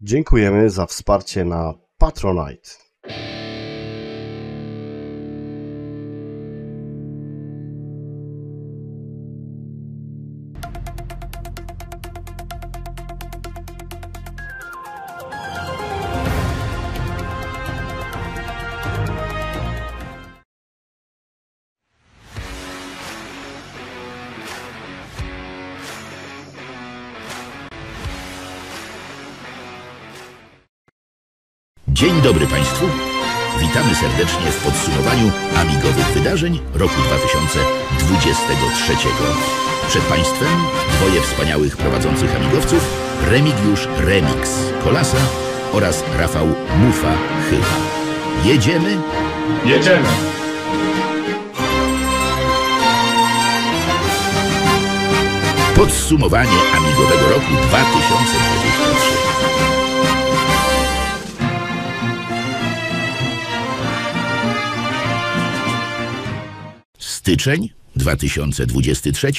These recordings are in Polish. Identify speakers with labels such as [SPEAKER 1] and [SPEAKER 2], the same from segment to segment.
[SPEAKER 1] Dziękujemy za wsparcie na Patronite.
[SPEAKER 2] dobry Państwu. Witamy serdecznie w podsumowaniu amigowych wydarzeń roku 2023. Przed Państwem dwoje wspaniałych prowadzących amigowców Remigiusz Remix Kolasa oraz Rafał Mufa Chyba. Jedziemy? Jedziemy! Podsumowanie amigowego roku 2023. Styczeń 2023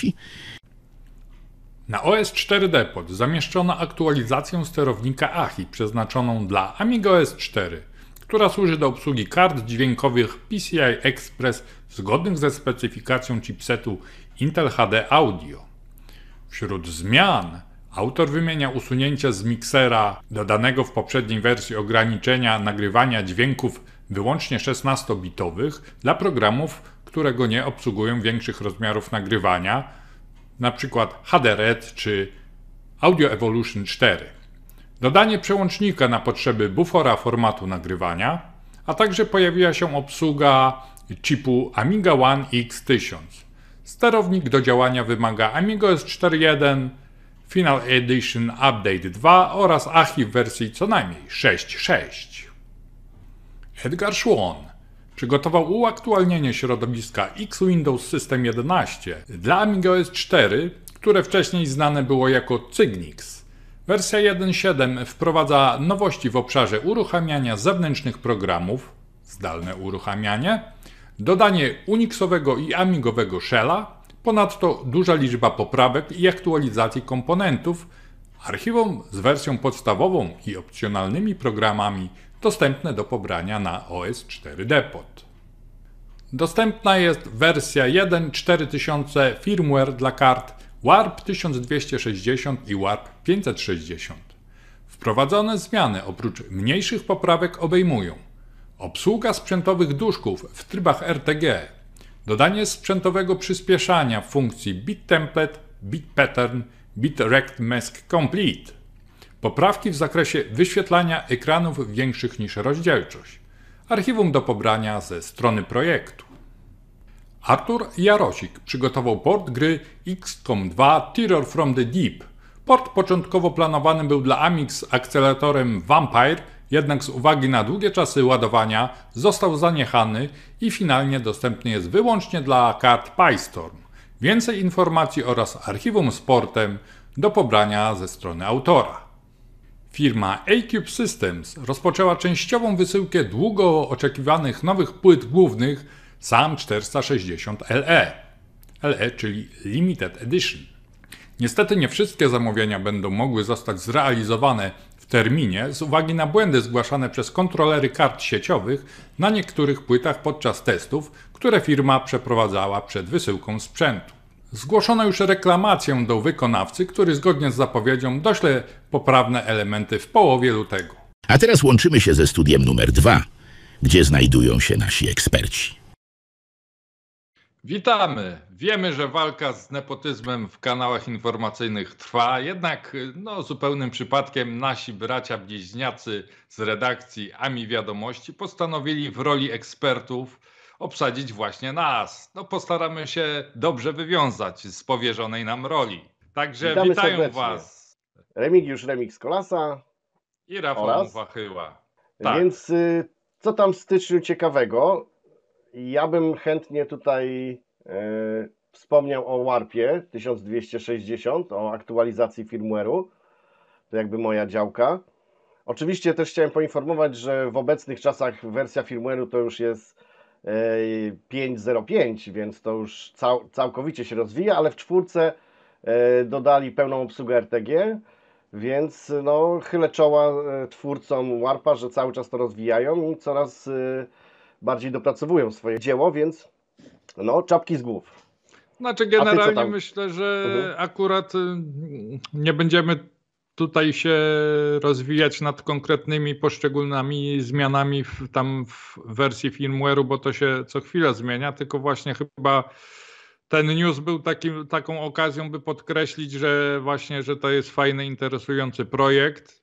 [SPEAKER 3] na OS4 Depot zamieszczono aktualizację sterownika AHI przeznaczoną dla Amiga OS 4, która służy do obsługi kart dźwiękowych PCI Express zgodnych ze specyfikacją chipsetu Intel HD Audio. Wśród zmian autor wymienia usunięcie z miksera dodanego w poprzedniej wersji ograniczenia nagrywania dźwięków wyłącznie 16-bitowych dla programów którego nie obsługują większych rozmiarów nagrywania, np. HD-RED e czy Audio Evolution 4. Dodanie przełącznika na potrzeby bufora formatu nagrywania, a także pojawiła się obsługa chipu Amiga One X1000. Sterownik do działania wymaga Amiga S41, Final Edition Update 2 oraz archiw wersji co najmniej 6.6. Edgar Schwann przygotował uaktualnienie środowiska X-Windows System 11 dla AmigOS 4, które wcześniej znane było jako Cygnix. Wersja 1.7 wprowadza nowości w obszarze uruchamiania zewnętrznych programów, zdalne uruchamianie, dodanie Unixowego i Amigowego shella, ponadto duża liczba poprawek i aktualizacji komponentów. Archiwum z wersją podstawową i opcjonalnymi programami dostępne do pobrania na OS4 Depot. Dostępna jest wersja 1.4000 firmware dla kart Warp 1260 i Warp 560. Wprowadzone zmiany oprócz mniejszych poprawek obejmują obsługa sprzętowych duszków w trybach RTG, dodanie sprzętowego przyspieszania funkcji BitTemplate, BitPattern, BitRect Mask Complete, Poprawki w zakresie wyświetlania ekranów większych niż rozdzielczość. Archiwum do pobrania ze strony projektu. Artur Jarosik przygotował port gry XCOM 2 Terror from the Deep. Port początkowo planowany był dla Amix z akceleratorem Vampire, jednak z uwagi na długie czasy ładowania został zaniechany i finalnie dostępny jest wyłącznie dla kart PyStorm. Więcej informacji oraz archiwum z portem do pobrania ze strony autora. Firma A-Cube Systems rozpoczęła częściową wysyłkę długo oczekiwanych nowych płyt głównych SAM 460 LE, LE czyli Limited Edition. Niestety nie wszystkie zamówienia będą mogły zostać zrealizowane w terminie z uwagi na błędy zgłaszane przez kontrolery kart sieciowych na niektórych płytach podczas testów, które firma przeprowadzała przed wysyłką sprzętu. Zgłoszono już reklamację do wykonawcy, który zgodnie z zapowiedzią dośle poprawne elementy w połowie lutego.
[SPEAKER 2] A teraz łączymy się ze studiem numer dwa, gdzie znajdują się nasi eksperci.
[SPEAKER 3] Witamy. Wiemy, że walka z nepotyzmem w kanałach informacyjnych trwa, jednak no, zupełnym przypadkiem nasi bracia bliźniacy z redakcji AMI Wiadomości postanowili w roli ekspertów obsadzić właśnie nas. No postaramy się dobrze wywiązać z powierzonej nam roli. Także Witamy witają serdecznie. Was.
[SPEAKER 1] Remigiusz Remix Kolasa
[SPEAKER 3] i Rafał oraz... Wachyła. Tak.
[SPEAKER 1] Więc y, co tam w styczniu ciekawego? Ja bym chętnie tutaj y, wspomniał o Warpie 1260, o aktualizacji firmware'u. To jakby moja działka. Oczywiście też chciałem poinformować, że w obecnych czasach wersja firmware'u to już jest 5.05, więc to już cał, całkowicie się rozwija, ale w czwórce e, dodali pełną obsługę RTG, więc no, chylę czoła e, twórcom Warpa, że cały czas to rozwijają i coraz e, bardziej dopracowują swoje dzieło, więc no, czapki z głów.
[SPEAKER 3] Znaczy generalnie myślę, że mhm. akurat y, nie będziemy tutaj się rozwijać nad konkretnymi poszczególnymi zmianami w, tam w wersji firmware'u, bo to się co chwilę zmienia, tylko właśnie chyba ten news był takim, taką okazją, by podkreślić, że właśnie, że to jest fajny, interesujący projekt,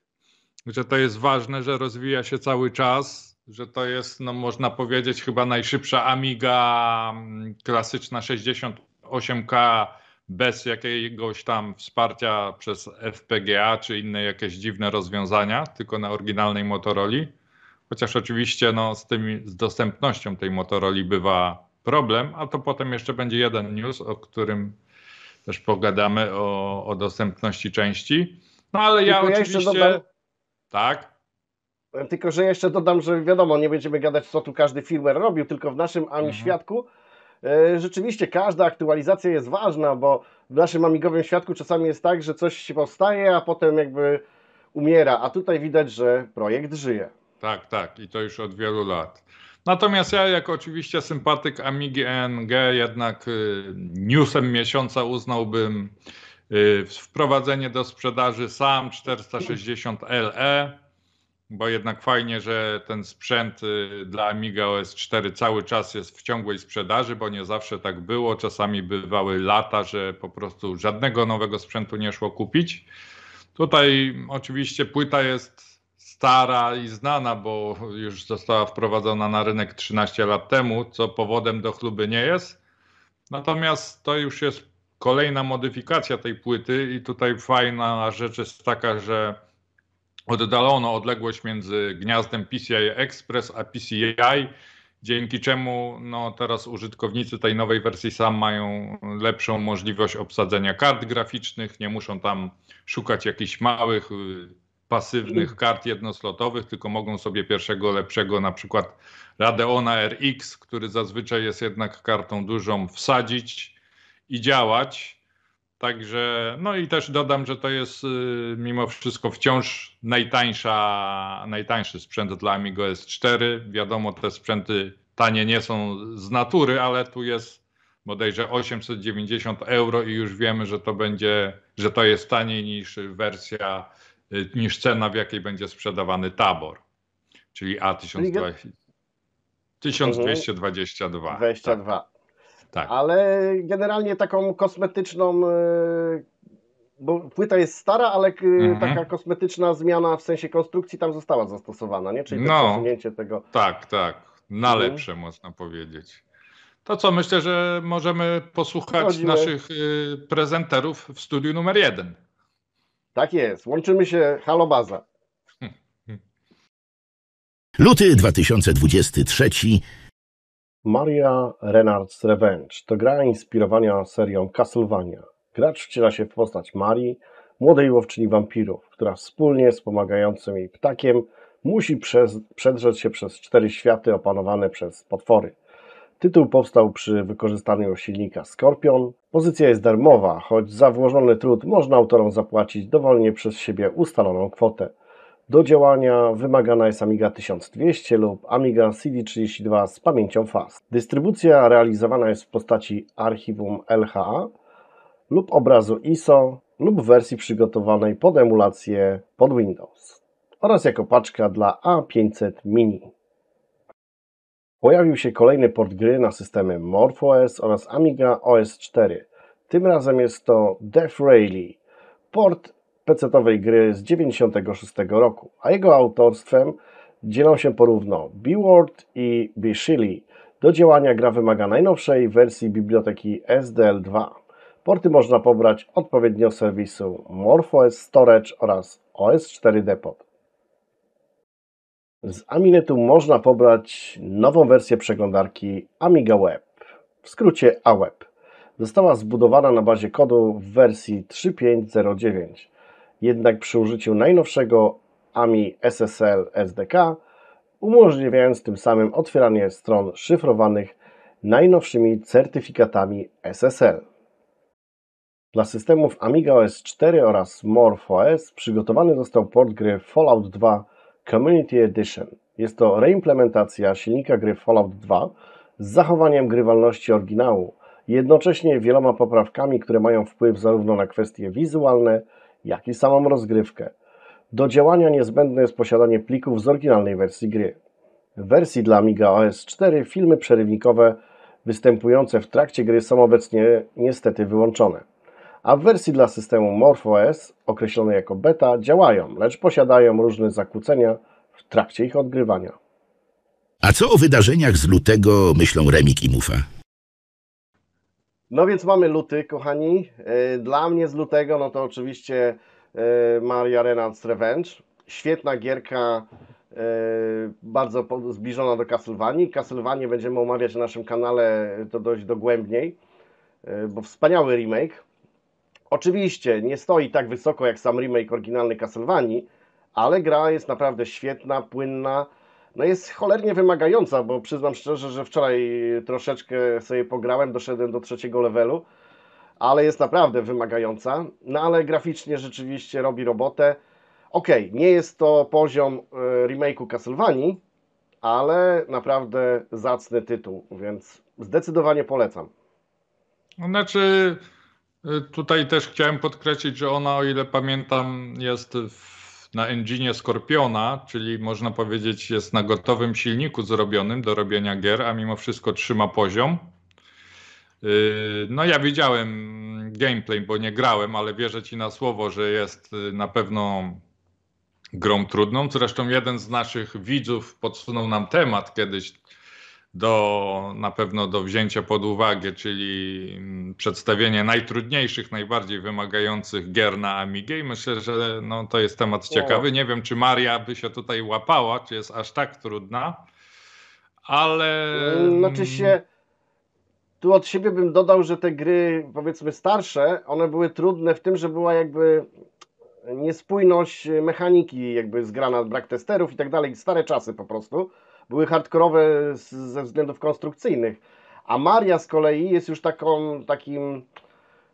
[SPEAKER 3] że to jest ważne, że rozwija się cały czas, że to jest, no można powiedzieć, chyba najszybsza Amiga mm, klasyczna 68K bez jakiegoś tam wsparcia przez FPGA czy inne jakieś dziwne rozwiązania, tylko na oryginalnej Motorola. Chociaż oczywiście no, z, tymi, z dostępnością tej Motorola bywa problem, a to potem jeszcze będzie jeden news, o którym też pogadamy o, o dostępności części. No ale ja oczywiście. tak.
[SPEAKER 1] Tylko, że jeszcze dodam, że wiadomo, nie będziemy gadać, co tu każdy firmware robił, tylko w naszym AMI mhm. świadku E, rzeczywiście każda aktualizacja jest ważna, bo w naszym amigowym świadku czasami jest tak, że coś się powstaje, a potem jakby umiera, a tutaj widać,
[SPEAKER 3] że projekt żyje. Tak, tak i to już od wielu lat. Natomiast ja, jako oczywiście sympatyk Amigi ENG, jednak y, newsem miesiąca uznałbym y, wprowadzenie do sprzedaży SAM 460 LE bo jednak fajnie, że ten sprzęt y, dla Amiga OS 4 cały czas jest w ciągłej sprzedaży, bo nie zawsze tak było. Czasami bywały lata, że po prostu żadnego nowego sprzętu nie szło kupić. Tutaj oczywiście płyta jest stara i znana, bo już została wprowadzona na rynek 13 lat temu, co powodem do chluby nie jest. Natomiast to już jest kolejna modyfikacja tej płyty i tutaj fajna rzecz jest taka, że oddalono odległość między gniazdem PCI Express a PCI, dzięki czemu no, teraz użytkownicy tej nowej wersji SAM mają lepszą możliwość obsadzenia kart graficznych, nie muszą tam szukać jakichś małych y, pasywnych kart jednoslotowych, tylko mogą sobie pierwszego lepszego, na przykład Radeona RX, który zazwyczaj jest jednak kartą dużą, wsadzić i działać. Także, no i też dodam, że to jest y, mimo wszystko wciąż najtańsza, najtańszy sprzęt dla Amigo S4. Wiadomo, te sprzęty tanie nie są z natury, ale tu jest bodajże 890 euro i już wiemy, że to będzie, że to jest taniej niż wersja, y, niż cena, w jakiej będzie sprzedawany tabor, czyli A1222. 1222. 22. Tak tak.
[SPEAKER 1] ale generalnie taką kosmetyczną, e, bo płyta jest stara, ale e, mhm. taka kosmetyczna zmiana w sensie konstrukcji
[SPEAKER 3] tam została zastosowana, nie? Czyli no, przesunięcie tego. Tak, tak, na mhm. lepsze mhm. można powiedzieć. To co, myślę, że możemy posłuchać Chodzimy. naszych y, prezenterów w studiu numer jeden.
[SPEAKER 1] Tak jest, łączymy się, halo baza.
[SPEAKER 3] Hm, hm.
[SPEAKER 2] Luty 2023
[SPEAKER 1] Maria Renard's Revenge to gra inspirowana serią Castlevania. Gracz wciela się w postać Marii, młodej łowczyni wampirów, która wspólnie z pomagającym jej ptakiem musi przez, przedrzeć się przez cztery światy opanowane przez potwory. Tytuł powstał przy wykorzystaniu silnika Scorpion. Pozycja jest darmowa, choć za włożony trud można autorom zapłacić dowolnie przez siebie ustaloną kwotę. Do działania wymagana jest Amiga 1200 lub Amiga CD32 z pamięcią FAST. Dystrybucja realizowana jest w postaci archiwum LHA lub obrazu ISO lub wersji przygotowanej pod emulację pod Windows oraz jako paczka dla A500 Mini. Pojawił się kolejny port gry na systemy MorphOS oraz Amiga OS 4. Tym razem jest to Death Rally, port pecetowej gry z 1996 roku, a jego autorstwem dzielą się porówno Beeward i Bishili. Do działania gra wymaga najnowszej wersji biblioteki SDL2. Porty można pobrać odpowiednio z serwisu MorphOS Storage oraz OS4 Depot. Z Aminetu można pobrać nową wersję przeglądarki Amiga Web, w skrócie AWeb. Została zbudowana na bazie kodu w wersji 3.5.09 jednak przy użyciu najnowszego AMI SSL SDK, umożliwiając tym samym otwieranie stron szyfrowanych najnowszymi certyfikatami SSL. Dla systemów Amiga OS 4 oraz Morph OS przygotowany został port gry Fallout 2 Community Edition. Jest to reimplementacja silnika gry Fallout 2 z zachowaniem grywalności oryginału, jednocześnie wieloma poprawkami, które mają wpływ zarówno na kwestie wizualne, jak i samą rozgrywkę. Do działania niezbędne jest posiadanie plików z oryginalnej wersji gry. W wersji dla Amiga OS 4 filmy przerywnikowe występujące w trakcie gry są obecnie niestety wyłączone. A w wersji dla systemu MorphOS, określone jako beta, działają, lecz posiadają różne zakłócenia w trakcie ich odgrywania.
[SPEAKER 2] A co o wydarzeniach z lutego myślą Remik i Mufa?
[SPEAKER 1] No więc mamy luty, kochani. E, dla mnie z lutego, no to oczywiście e, Maria Renard's Revenge. Świetna gierka, e, bardzo zbliżona do Castlevanii. Castlevanię będziemy omawiać na naszym kanale to dość dogłębniej, bo wspaniały remake. Oczywiście nie stoi tak wysoko jak sam remake oryginalny Castlevanii, ale gra jest naprawdę świetna, płynna, no jest cholernie wymagająca, bo przyznam szczerze, że wczoraj troszeczkę sobie pograłem, doszedłem do trzeciego levelu, ale jest naprawdę wymagająca. No ale graficznie rzeczywiście robi robotę. Okej, okay, nie jest to poziom e, remake'u Castlevania, ale naprawdę zacny tytuł, więc zdecydowanie polecam.
[SPEAKER 3] No znaczy, e, tutaj też chciałem podkreślić, że ona, o ile pamiętam, jest w na engine Skorpiona, czyli można powiedzieć jest na gotowym silniku zrobionym do robienia gier, a mimo wszystko trzyma poziom. Y, no ja widziałem gameplay, bo nie grałem, ale wierzę ci na słowo, że jest y, na pewno grą trudną. Zresztą jeden z naszych widzów podsunął nam temat kiedyś do, na pewno do wzięcia pod uwagę, czyli mm, przedstawienie najtrudniejszych, najbardziej wymagających gier na Amigę i myślę, że no, to jest temat ciekawy. Nie wiem, czy Maria by się tutaj łapała, czy jest aż tak trudna, ale... Y, znaczy mm, się,
[SPEAKER 1] tu od siebie bym dodał, że te gry powiedzmy starsze, one były trudne w tym, że była jakby niespójność mechaniki jakby zgrana, brak testerów i tak dalej, stare czasy po prostu były hardkorowe ze względów konstrukcyjnych. A Maria z kolei jest już taką, takim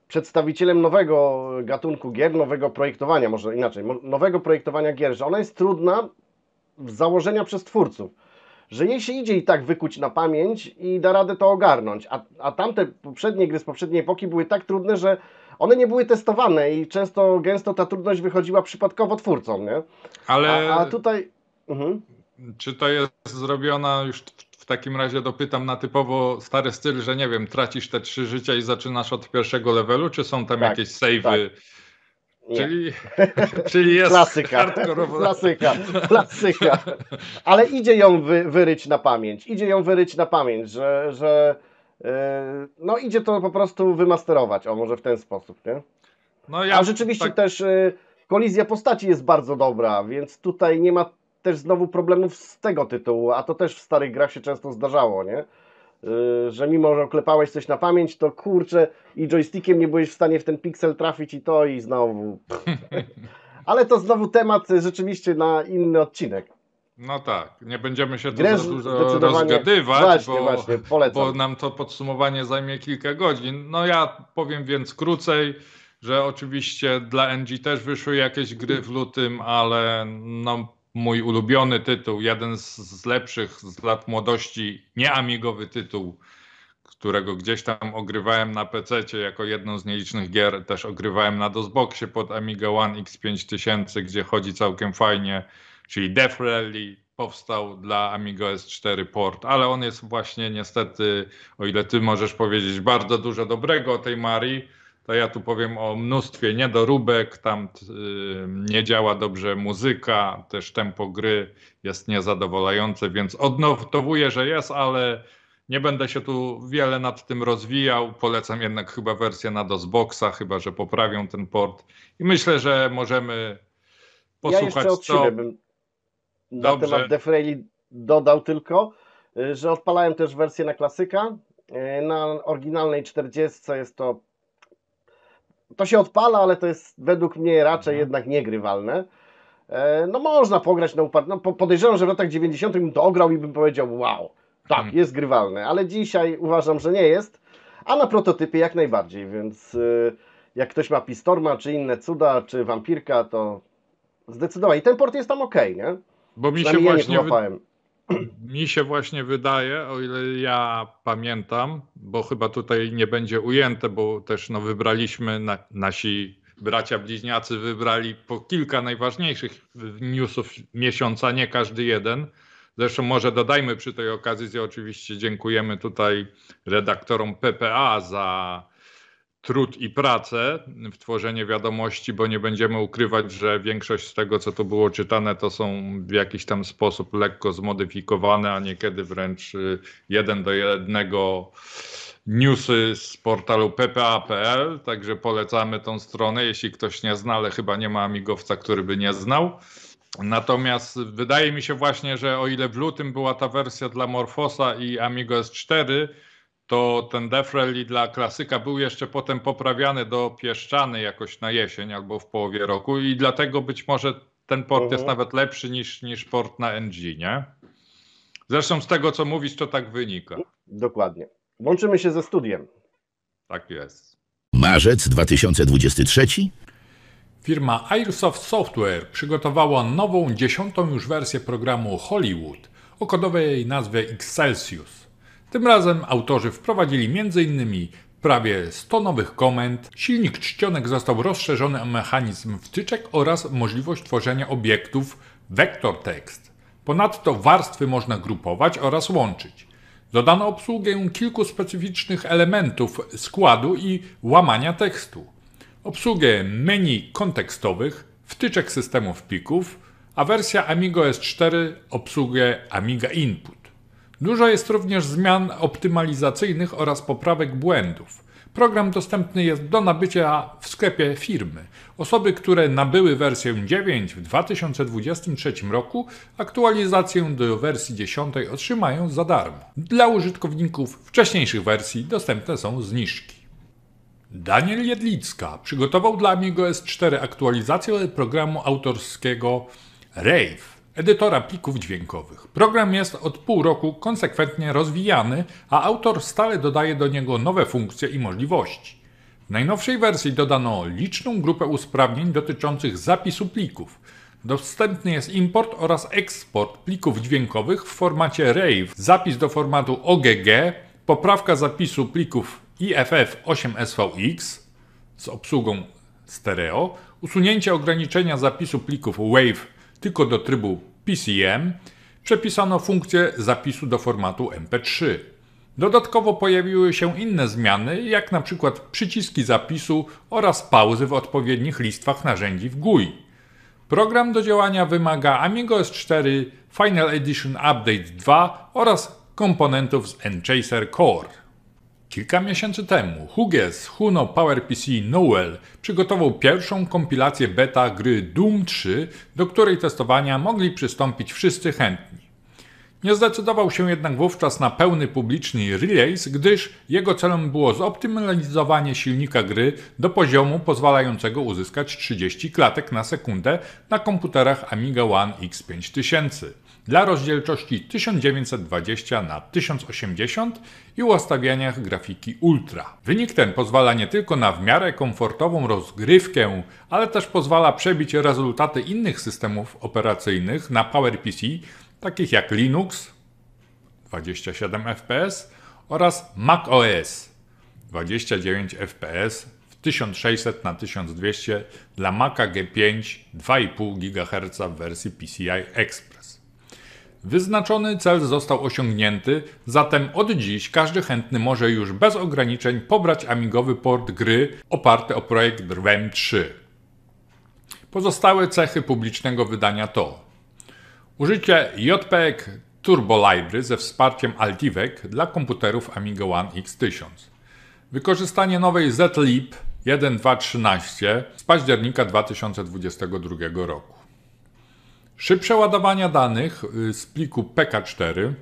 [SPEAKER 1] przedstawicielem nowego gatunku gier, nowego projektowania, może inaczej, nowego projektowania gier, że ona jest trudna z założenia przez twórców, że jej się idzie i tak wykuć na pamięć i da radę to ogarnąć. A, a tamte poprzednie gry z poprzedniej epoki były tak trudne, że one nie były testowane i często, gęsto ta trudność wychodziła przypadkowo twórcom, nie?
[SPEAKER 3] Ale... A, a tutaj... Mhm. Czy to jest zrobiona już w takim razie dopytam na typowo stary styl, że nie wiem, tracisz te trzy życia i zaczynasz od pierwszego levelu, czy są tam tak, jakieś savey?
[SPEAKER 1] Tak. Czyli, czyli jest klasyka, klasyka, klasyka. Ale idzie ją wy, wyryć na pamięć. Idzie ją wyryć na pamięć, że, że yy, no idzie to po prostu wymasterować. O, może w ten sposób, nie? No ja, A rzeczywiście tak... też yy, kolizja postaci jest bardzo dobra, więc tutaj nie ma też znowu problemów z tego tytułu, a to też w starych grach się często zdarzało, nie? Yy, że mimo, że oklepałeś coś na pamięć, to kurczę i joystickiem nie byłeś w stanie w ten piksel trafić i to i znowu. Ale to znowu temat y, rzeczywiście na inny odcinek.
[SPEAKER 3] No tak, nie będziemy się tu za dużo rozgadywać, właśnie, bo, właśnie, bo nam to podsumowanie zajmie kilka godzin. No ja powiem więc krócej że oczywiście dla NG też wyszły jakieś gry w lutym, ale no mój ulubiony tytuł, jeden z, z lepszych z lat młodości, nieamigowy tytuł, którego gdzieś tam ogrywałem na PC jako jedną z nielicznych gier. Też ogrywałem na DOSBoxie pod Amiga One X5000, gdzie chodzi całkiem fajnie, czyli Death Rally powstał dla Amiga S4 port, ale on jest właśnie niestety, o ile ty możesz powiedzieć, bardzo dużo dobrego o tej Marii, to ja tu powiem o mnóstwie niedoróbek, tam y, nie działa dobrze muzyka, też tempo gry jest niezadowalające, więc odnotowuję, że jest, ale nie będę się tu wiele nad tym rozwijał. Polecam jednak chyba wersję na DOSBoxa, chyba że poprawią ten port. I myślę, że możemy posłuchać ja co. na Dobrze. temat
[SPEAKER 1] Death dodał tylko, y, że odpalałem też wersję na klasyka. Y, na oryginalnej 40 jest to to się odpala, ale to jest według mnie raczej mhm. jednak niegrywalne. E, no można pograć na uparcie. No, podejrzewam, że w latach 90. bym to ograł i bym powiedział wow, tak, mhm. jest grywalne, ale dzisiaj uważam, że nie jest, a na prototypie jak najbardziej, więc e, jak ktoś ma Pistorma, czy inne cuda, czy Wampirka, to zdecydowanie. I ten port jest tam ok, nie?
[SPEAKER 3] Bo mi się właśnie... Ja Mi się właśnie wydaje, o ile ja pamiętam, bo chyba tutaj nie będzie ujęte, bo też no, wybraliśmy, na, nasi bracia bliźniacy wybrali po kilka najważniejszych newsów miesiąca, nie każdy jeden. Zresztą może dodajmy przy tej okazji, że oczywiście dziękujemy tutaj redaktorom PPA za trud i pracę w tworzeniu wiadomości, bo nie będziemy ukrywać, że większość z tego, co tu było czytane, to są w jakiś tam sposób lekko zmodyfikowane, a niekiedy wręcz y, jeden do jednego newsy z portalu ppa.pl, także polecamy tą stronę, jeśli ktoś nie zna, ale chyba nie ma amigowca, który by nie znał. Natomiast wydaje mi się właśnie, że o ile w lutym była ta wersja dla Morfosa i Amigo S4, to ten defrel dla klasyka był jeszcze potem poprawiany do pieszczany jakoś na jesień albo w połowie roku i dlatego być może ten port mhm. jest nawet lepszy niż, niż port na NG, nie? Zresztą z tego, co mówisz, to tak wynika. Dokładnie.
[SPEAKER 2] Łączymy się ze studiem. Tak jest. Marzec 2023.
[SPEAKER 3] Firma Airsoft Software przygotowała nową, dziesiątą już wersję programu Hollywood o kodowej nazwie Excelsius. Tym razem autorzy wprowadzili m.in. prawie 100 nowych komend, silnik czcionek został rozszerzony o mechanizm wtyczek oraz możliwość tworzenia obiektów wektor tekst. Ponadto warstwy można grupować oraz łączyć. Dodano obsługę kilku specyficznych elementów składu i łamania tekstu. Obsługę menu kontekstowych, wtyczek systemów plików, a wersja Amigo S4 obsługę Amiga Input. Dużo jest również zmian optymalizacyjnych oraz poprawek błędów. Program dostępny jest do nabycia w sklepie firmy. Osoby, które nabyły wersję 9 w 2023 roku, aktualizację do wersji 10 otrzymają za darmo. Dla użytkowników wcześniejszych wersji dostępne są zniżki. Daniel Jedlicka przygotował dla Amigo S4 aktualizację programu autorskiego Rave edytora plików dźwiękowych. Program jest od pół roku konsekwentnie rozwijany, a autor stale dodaje do niego nowe funkcje i możliwości. W najnowszej wersji dodano liczną grupę usprawnień dotyczących zapisu plików. Dostępny jest import oraz eksport plików dźwiękowych w formacie RAVE, zapis do formatu OGG, poprawka zapisu plików IFF 8SVX z obsługą stereo, usunięcie ograniczenia zapisu plików WAVE tylko do trybu PCM przepisano funkcję zapisu do formatu MP3. Dodatkowo pojawiły się inne zmiany, jak na przykład przyciski zapisu oraz pauzy w odpowiednich listwach narzędzi w GUI. Program do działania wymaga Amigo S4 Final Edition Update 2 oraz komponentów z Enchaser Core. Kilka miesięcy temu Hugues Huno PowerPC Noel przygotował pierwszą kompilację beta gry Doom 3, do której testowania mogli przystąpić wszyscy chętni. Nie zdecydował się jednak wówczas na pełny publiczny release, gdyż jego celem było zoptymalizowanie silnika gry do poziomu pozwalającego uzyskać 30 klatek na sekundę na komputerach Amiga One X5000 dla rozdzielczości 1920 na 1080 i ustawieniach grafiki Ultra. Wynik ten pozwala nie tylko na w miarę komfortową rozgrywkę, ale też pozwala przebić rezultaty innych systemów operacyjnych na PowerPC takich jak Linux 27 fps oraz macOS 29 fps w 1600 na 1200 dla Maca G5 2,5 GHz w wersji PCI Express. Wyznaczony cel został osiągnięty, zatem od dziś każdy chętny może już bez ograniczeń pobrać amigowy port gry oparty o projekt RWEM 3. Pozostałe cechy publicznego wydania to Użycie JPEG Turbo Library ze wsparciem Altivec dla komputerów Amiga One X1000. Wykorzystanie nowej ZLib 1.2.13 z października 2022 roku. Szybsze ładowania danych y, z pliku PK4.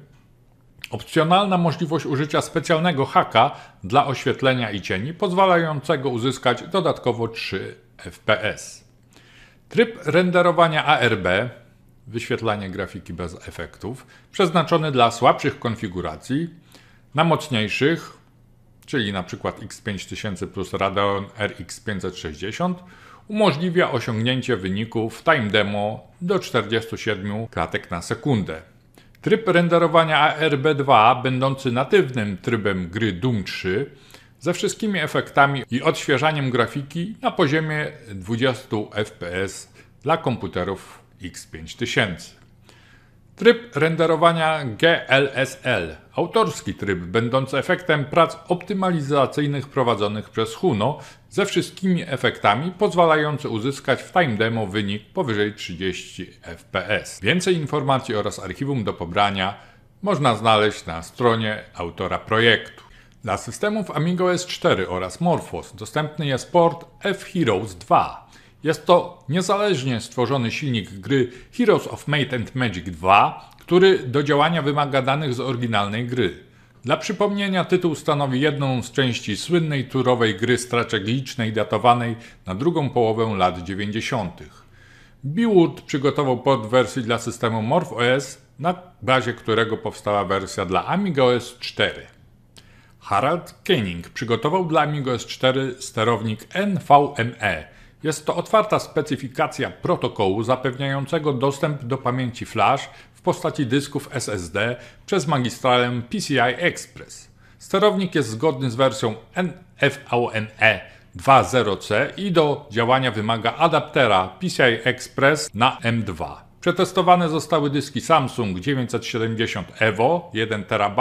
[SPEAKER 3] Opcjonalna możliwość użycia specjalnego haka dla oświetlenia i cieni, pozwalającego uzyskać dodatkowo 3 FPS. Tryb renderowania ARB wyświetlanie grafiki bez efektów, przeznaczony dla słabszych konfiguracji, na mocniejszych, czyli na przykład X5000 plus Radeon RX 560, umożliwia osiągnięcie wyników time demo do 47 klatek na sekundę. Tryb renderowania ARB2, będący natywnym trybem gry Doom 3, ze wszystkimi efektami i odświeżaniem grafiki na poziomie 20 fps dla komputerów X5000. Tryb renderowania GLSL, autorski tryb będący efektem prac optymalizacyjnych prowadzonych przez Huno ze wszystkimi efektami, pozwalający uzyskać w time demo wynik powyżej 30 fps. Więcej informacji oraz archiwum do pobrania można znaleźć na stronie autora projektu. Dla systemów Amiga s 4 oraz Morphos dostępny jest port F-Heroes 2 jest to niezależnie stworzony silnik gry Heroes of Might and Magic 2, który do działania wymaga danych z oryginalnej gry. Dla przypomnienia tytuł stanowi jedną z części słynnej turowej gry strategicznej datowanej na drugą połowę lat 90. Biwood przygotował podwersję dla systemu Morph OS, na bazie którego powstała wersja dla Amiga OS 4. Harald Kenning przygotował dla Amiga OS 4 sterownik NVMe, jest to otwarta specyfikacja protokołu zapewniającego dostęp do pamięci flash w postaci dysków SSD przez magistralę PCI Express. Sterownik jest zgodny z wersją NFONE 2.0C i do działania wymaga adaptera PCI Express na M2. Przetestowane zostały dyski Samsung 970 EVO 1 TB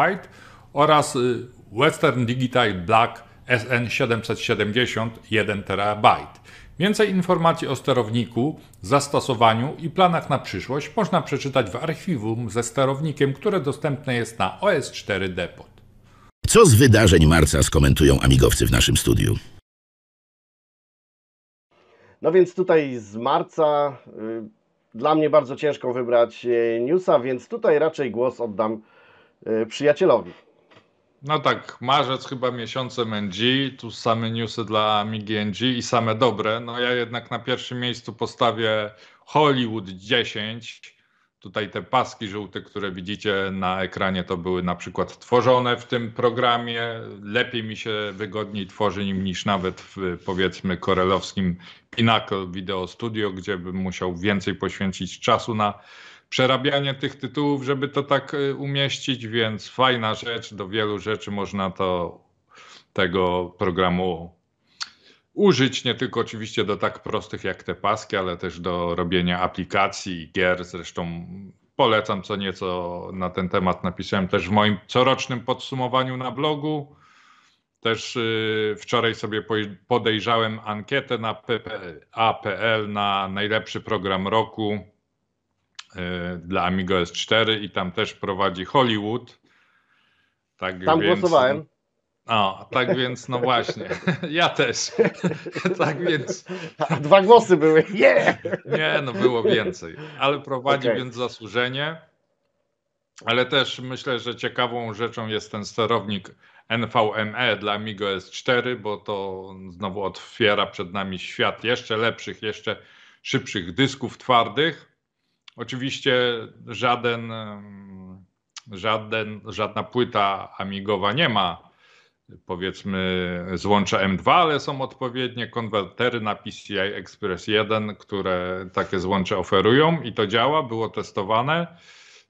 [SPEAKER 3] oraz y, Western Digital Black SN770 1 TB. Więcej informacji o sterowniku, zastosowaniu i planach na przyszłość można przeczytać w archiwum ze sterownikiem, które dostępne jest na OS4 Depot.
[SPEAKER 2] Co z wydarzeń marca skomentują amigowcy w naszym studiu?
[SPEAKER 1] No więc tutaj z marca y, dla mnie bardzo ciężko wybrać e, newsa, więc tutaj raczej głos oddam e, przyjacielowi.
[SPEAKER 3] No tak, marzec chyba miesiącem NG, tu same newsy dla Migi NG i same dobre. No ja jednak na pierwszym miejscu postawię Hollywood 10. Tutaj te paski żółte, które widzicie na ekranie, to były na przykład tworzone w tym programie. Lepiej mi się wygodniej tworzy nim niż nawet w powiedzmy korelowskim Pinnacle Video Studio, gdzie bym musiał więcej poświęcić czasu na przerabianie tych tytułów, żeby to tak y, umieścić, więc fajna rzecz, do wielu rzeczy można to tego programu użyć, nie tylko oczywiście do tak prostych jak te paski, ale też do robienia aplikacji i gier, zresztą polecam co nieco na ten temat napisałem też w moim corocznym podsumowaniu na blogu. Też y, wczoraj sobie podejrzałem ankietę na PPA.pl na najlepszy program roku E, dla Amigo S4 i tam też prowadzi Hollywood. Tak tam więc... głosowałem. O, tak więc, no właśnie, ja też. tak więc.
[SPEAKER 1] Dwa głosy były. Yeah! Nie, no było więcej,
[SPEAKER 3] ale prowadzi okay. więc zasłużenie. Ale też myślę, że ciekawą rzeczą jest ten sterownik NVMe dla Amigo S4, bo to znowu otwiera przed nami świat jeszcze lepszych, jeszcze szybszych dysków twardych. Oczywiście żaden, żaden, żadna płyta amigowa nie ma powiedzmy złącza M2, ale są odpowiednie konwertery na PCI Express 1, które takie złącze oferują i to działa, było testowane.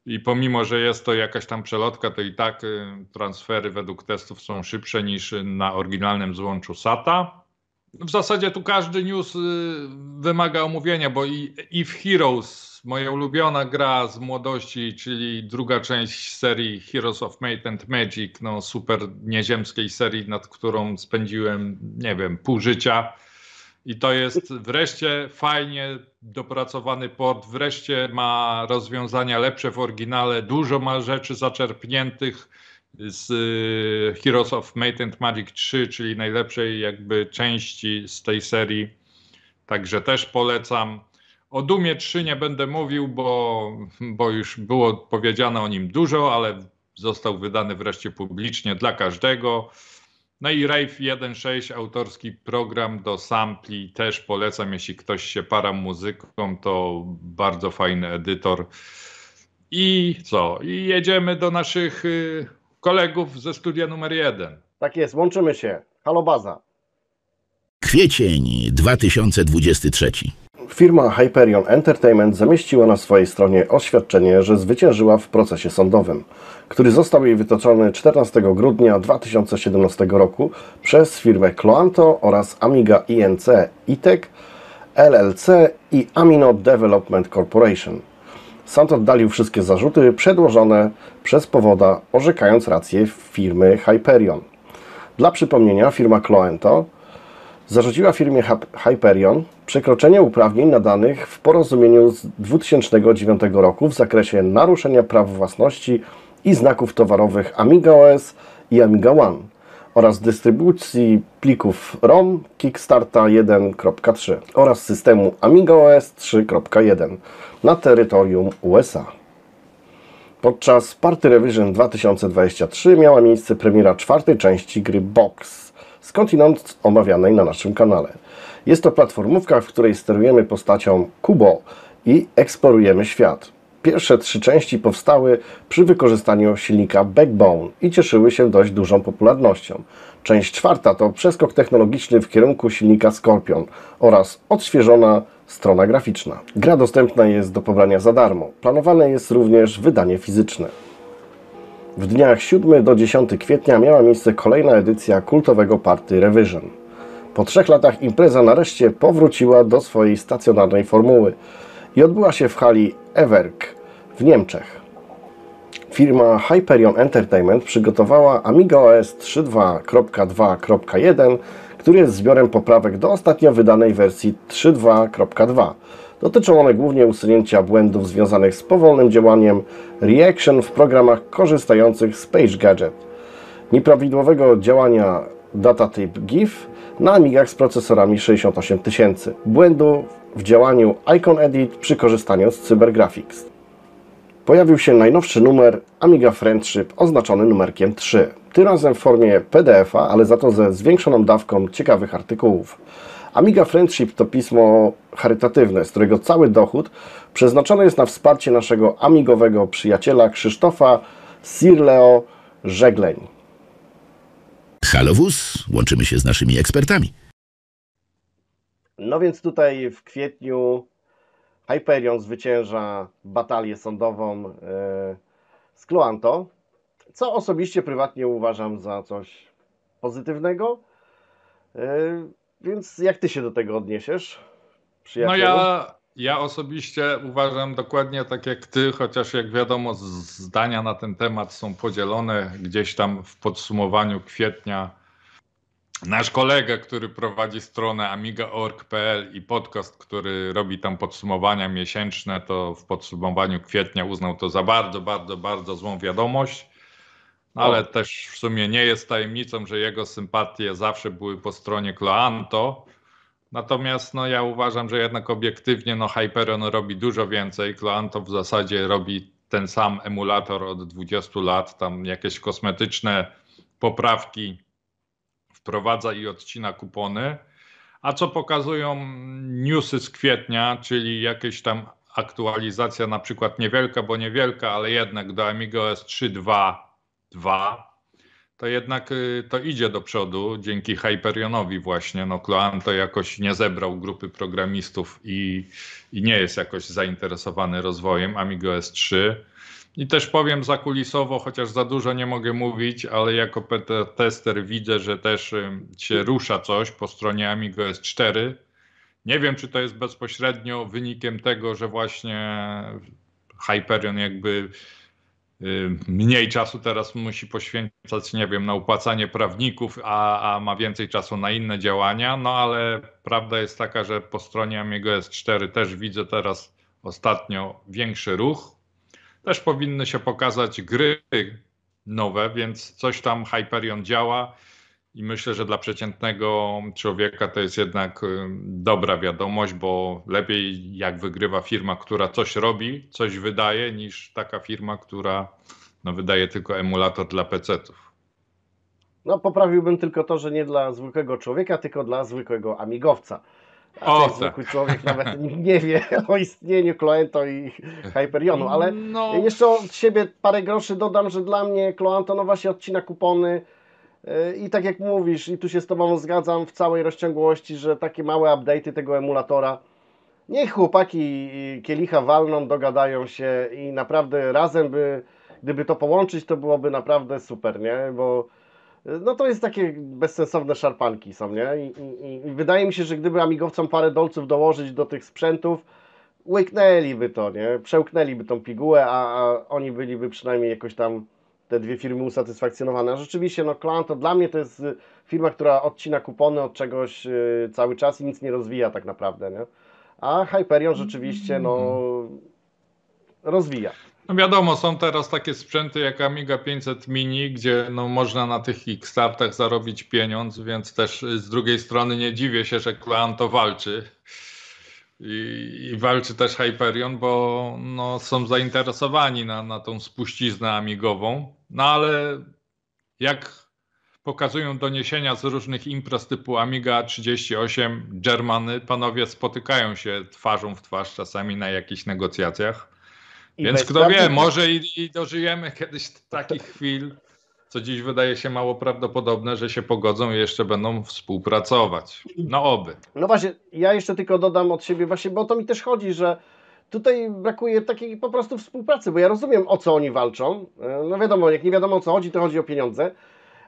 [SPEAKER 3] I pomimo, że jest to jakaś tam przelotka, to i tak y, transfery według testów są szybsze niż na oryginalnym złączu SATA. W zasadzie tu każdy news y, wymaga omówienia, bo i, i w Heroes moja ulubiona gra z młodości, czyli druga część serii Heroes of Might and Magic, no super nieziemskiej serii, nad którą spędziłem, nie wiem, pół życia. I to jest wreszcie fajnie dopracowany port, wreszcie ma rozwiązania lepsze w oryginale, dużo ma rzeczy zaczerpniętych z y, Heroes of Might and Magic 3, czyli najlepszej jakby części z tej serii. Także też polecam. O Dumie 3 nie będę mówił, bo, bo już było powiedziane o nim dużo, ale został wydany wreszcie publicznie dla każdego. No i Rave 1.6, autorski program do sampli, też polecam, jeśli ktoś się para muzyką, to bardzo fajny edytor. I co? I jedziemy do naszych y, kolegów ze studia numer 1.
[SPEAKER 1] Tak jest, łączymy się. Halo Baza.
[SPEAKER 2] Kwiecień 2023
[SPEAKER 1] firma Hyperion Entertainment zamieściła na swojej stronie oświadczenie, że zwyciężyła w procesie sądowym, który został jej wytoczony 14 grudnia 2017 roku przez firmę Cloanto oraz Amiga INC ITEC, LLC i Amino Development Corporation. Sąd oddalił wszystkie zarzuty przedłożone przez powoda, orzekając rację firmy Hyperion. Dla przypomnienia, firma Cloanto zarzuciła firmie Hyperion przekroczenie uprawnień nadanych w porozumieniu z 2009 roku w zakresie naruszenia praw własności i znaków towarowych Amiga OS i Amiga One oraz dystrybucji plików ROM Kickstarta 1.3 oraz systemu Amiga OS 3.1 na terytorium USA. Podczas Party Revision 2023 miała miejsce premiera czwartej części gry Box skądinąd omawianej na naszym kanale. Jest to platformówka, w której sterujemy postacią Kubo i eksplorujemy świat. Pierwsze trzy części powstały przy wykorzystaniu silnika Backbone i cieszyły się dość dużą popularnością. Część czwarta to przeskok technologiczny w kierunku silnika Scorpion oraz odświeżona strona graficzna. Gra dostępna jest do pobrania za darmo. Planowane jest również wydanie fizyczne. W dniach 7 do 10 kwietnia miała miejsce kolejna edycja kultowego party Revision. Po trzech latach impreza nareszcie powróciła do swojej stacjonarnej formuły i odbyła się w hali Everk w Niemczech. Firma Hyperion Entertainment przygotowała Amiga OS 3.2.2.1, który jest zbiorem poprawek do ostatnio wydanej wersji 3.2.2 Dotyczą one głównie usunięcia błędów związanych z powolnym działaniem Reaction w programach korzystających z PageGadget, nieprawidłowego działania Type GIF na Amigach z procesorami 68000, błędu w działaniu Icon Edit przy korzystaniu z CyberGraphics. Pojawił się najnowszy numer Amiga Friendship oznaczony numerkiem 3, tym razem w formie PDF-a, ale za to ze zwiększoną dawką ciekawych artykułów. Amiga Friendship to pismo charytatywne, z którego cały dochód przeznaczony jest na wsparcie naszego amigowego przyjaciela Krzysztofa Sirleo Żegleń.
[SPEAKER 2] Halowóz, łączymy się z naszymi ekspertami.
[SPEAKER 1] No więc tutaj w kwietniu Hyperion zwycięża batalię sądową e, z Cluanto, co osobiście prywatnie uważam za coś pozytywnego. E, więc jak ty się do tego odniesiesz? Przyjacielu? No
[SPEAKER 3] ja, ja osobiście uważam dokładnie tak jak ty, chociaż jak wiadomo, zdania na ten temat są podzielone gdzieś tam w podsumowaniu kwietnia. Nasz kolega, który prowadzi stronę amiga.org.pl i podcast, który robi tam podsumowania miesięczne, to w podsumowaniu kwietnia uznał to za bardzo, bardzo, bardzo złą wiadomość ale o. też w sumie nie jest tajemnicą, że jego sympatie zawsze były po stronie Kloanto. Natomiast no, ja uważam, że jednak obiektywnie no, Hyperion robi dużo więcej. Kloanto w zasadzie robi ten sam emulator od 20 lat. Tam jakieś kosmetyczne poprawki wprowadza i odcina kupony. A co pokazują newsy z kwietnia, czyli jakieś tam aktualizacja na przykład niewielka, bo niewielka, ale jednak do Amigo S3.2 dwa, to jednak y, to idzie do przodu dzięki Hyperionowi właśnie. No, to jakoś nie zebrał grupy programistów i, i nie jest jakoś zainteresowany rozwojem Amigo S3. I też powiem zakulisowo, chociaż za dużo nie mogę mówić, ale jako tester widzę, że też y, się rusza coś po stronie Amigo S4. Nie wiem, czy to jest bezpośrednio wynikiem tego, że właśnie Hyperion jakby Y, mniej czasu teraz musi poświęcać, nie wiem, na upłacanie prawników, a, a ma więcej czasu na inne działania. No ale prawda jest taka, że po stronie Amigo S4 też widzę teraz ostatnio większy ruch. Też powinny się pokazać gry nowe, więc coś tam Hyperion działa. I myślę, że dla przeciętnego człowieka to jest jednak y, dobra wiadomość, bo lepiej jak wygrywa firma, która coś robi, coś wydaje, niż taka firma, która no, wydaje tylko emulator dla PC-ów.
[SPEAKER 1] No, poprawiłbym tylko to, że nie dla zwykłego człowieka, tylko dla zwykłego amigowca. A o, tak. zwykły tak. człowiek nawet nie wie o istnieniu Kloento i Hyperionu, ale no. jeszcze od siebie parę groszy dodam, że dla mnie Kloanto no właśnie odcina kupony i tak jak mówisz, i tu się z Tobą zgadzam w całej rozciągłości, że takie małe update'y tego emulatora, niech chłopaki kielicha walną, dogadają się i naprawdę razem by, gdyby to połączyć, to byłoby naprawdę super, nie? Bo no to jest takie bezsensowne szarpanki są, nie? I, i, i wydaje mi się, że gdyby amigowcom parę dolców dołożyć do tych sprzętów, łyknęliby to, nie? Przełknęliby tą pigułę, a, a oni byliby przynajmniej jakoś tam te dwie firmy usatysfakcjonowane. A rzeczywiście, no to dla mnie to jest y, firma, która odcina kupony od czegoś y, cały czas i nic nie rozwija tak naprawdę, nie? A Hyperion rzeczywiście, no rozwija.
[SPEAKER 3] No wiadomo, są teraz takie sprzęty jak Amiga 500 Mini, gdzie no można na tych Kickstartach zarobić pieniądz, więc też y, z drugiej strony nie dziwię się, że to walczy. I, i, walczy też Hyperion, bo no, są zainteresowani na, na tą spuściznę amigową. No ale jak pokazują doniesienia z różnych imprez typu Amiga 38, Germany, panowie spotykają się twarzą w twarz czasami na jakichś negocjacjach. I Więc kto wie, może i, i, dożyjemy kiedyś takich chwil, co dziś wydaje się mało prawdopodobne, że się pogodzą i jeszcze będą współpracować. No oby.
[SPEAKER 1] No właśnie, ja jeszcze tylko dodam od siebie właśnie, bo o to mi też chodzi, że Tutaj brakuje takiej po prostu współpracy, bo ja rozumiem o co oni walczą. E, no wiadomo, jak nie wiadomo o co chodzi, to chodzi o pieniądze.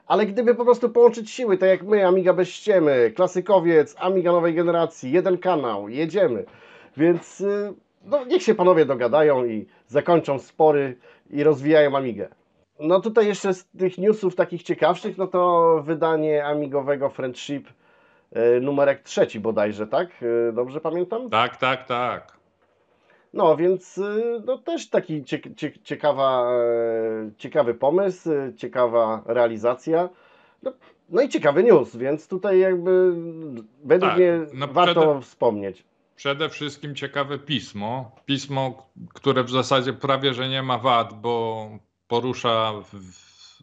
[SPEAKER 1] Ale gdyby po prostu połączyć siły, tak jak my, Amiga bez ściemy, klasykowiec, Amiga nowej generacji, jeden kanał, jedziemy. Więc e, no, niech się panowie dogadają i zakończą spory i rozwijają Amigę. No tutaj jeszcze z tych newsów takich ciekawszych, no to wydanie amigowego Friendship e, numerek trzeci bodajże, tak? Dobrze pamiętam?
[SPEAKER 3] Tak, tak, tak.
[SPEAKER 1] No więc y, no, też taki ciekawa, e, ciekawy pomysł, y, ciekawa realizacja. No, no i ciekawy news, więc tutaj jakby według tak, mnie no warto przede, wspomnieć.
[SPEAKER 3] Przede wszystkim ciekawe pismo. Pismo, które w zasadzie prawie że nie ma wad, bo porusza w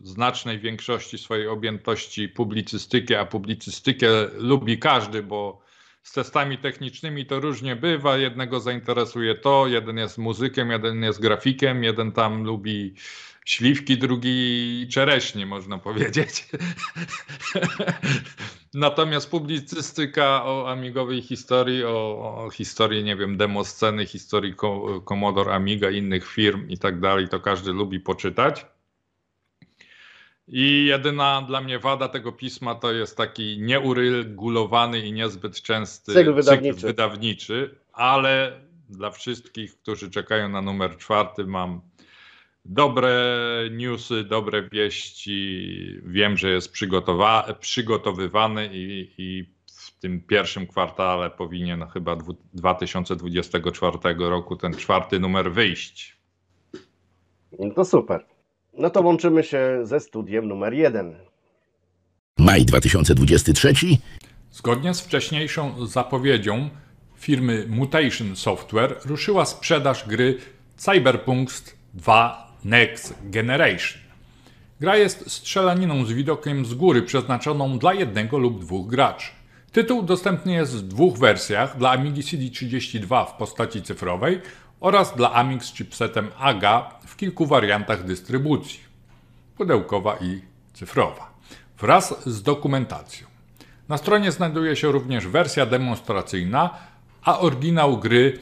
[SPEAKER 3] znacznej większości swojej objętości publicystykę, a publicystykę lubi każdy, bo z testami technicznymi to różnie bywa. Jednego zainteresuje to, jeden jest muzykiem, jeden jest grafikiem, jeden tam lubi śliwki, drugi czereśnie, można powiedzieć. Natomiast publicystyka o amigowej historii, o, o historii, nie wiem, demosceny, historii Commodore Amiga, innych firm i tak dalej, to każdy lubi poczytać. I jedyna dla mnie wada tego pisma to jest taki nieuregulowany i niezbyt częsty cykl wydawniczy. Cykl wydawniczy, ale dla wszystkich, którzy czekają na numer czwarty, mam dobre newsy, dobre wieści. Wiem, że jest przygotowa- przygotowywany i, i w tym pierwszym kwartale powinien chyba 2024 roku ten czwarty numer wyjść.
[SPEAKER 1] No to super. No to łączymy się ze studiem numer jeden.
[SPEAKER 2] Maj 2023.
[SPEAKER 3] Zgodnie z wcześniejszą zapowiedzią firmy Mutation Software ruszyła sprzedaż gry Cyberpunk 2 Next Generation. Gra jest strzelaniną z widokiem z góry przeznaczoną dla jednego lub dwóch graczy. Tytuł dostępny jest w dwóch wersjach dla Amigi CD32 w postaci cyfrowej oraz dla Amix z chipsetem AGA w kilku wariantach dystrybucji pudełkowa i cyfrowa wraz z dokumentacją. Na stronie znajduje się również wersja demonstracyjna, a oryginał gry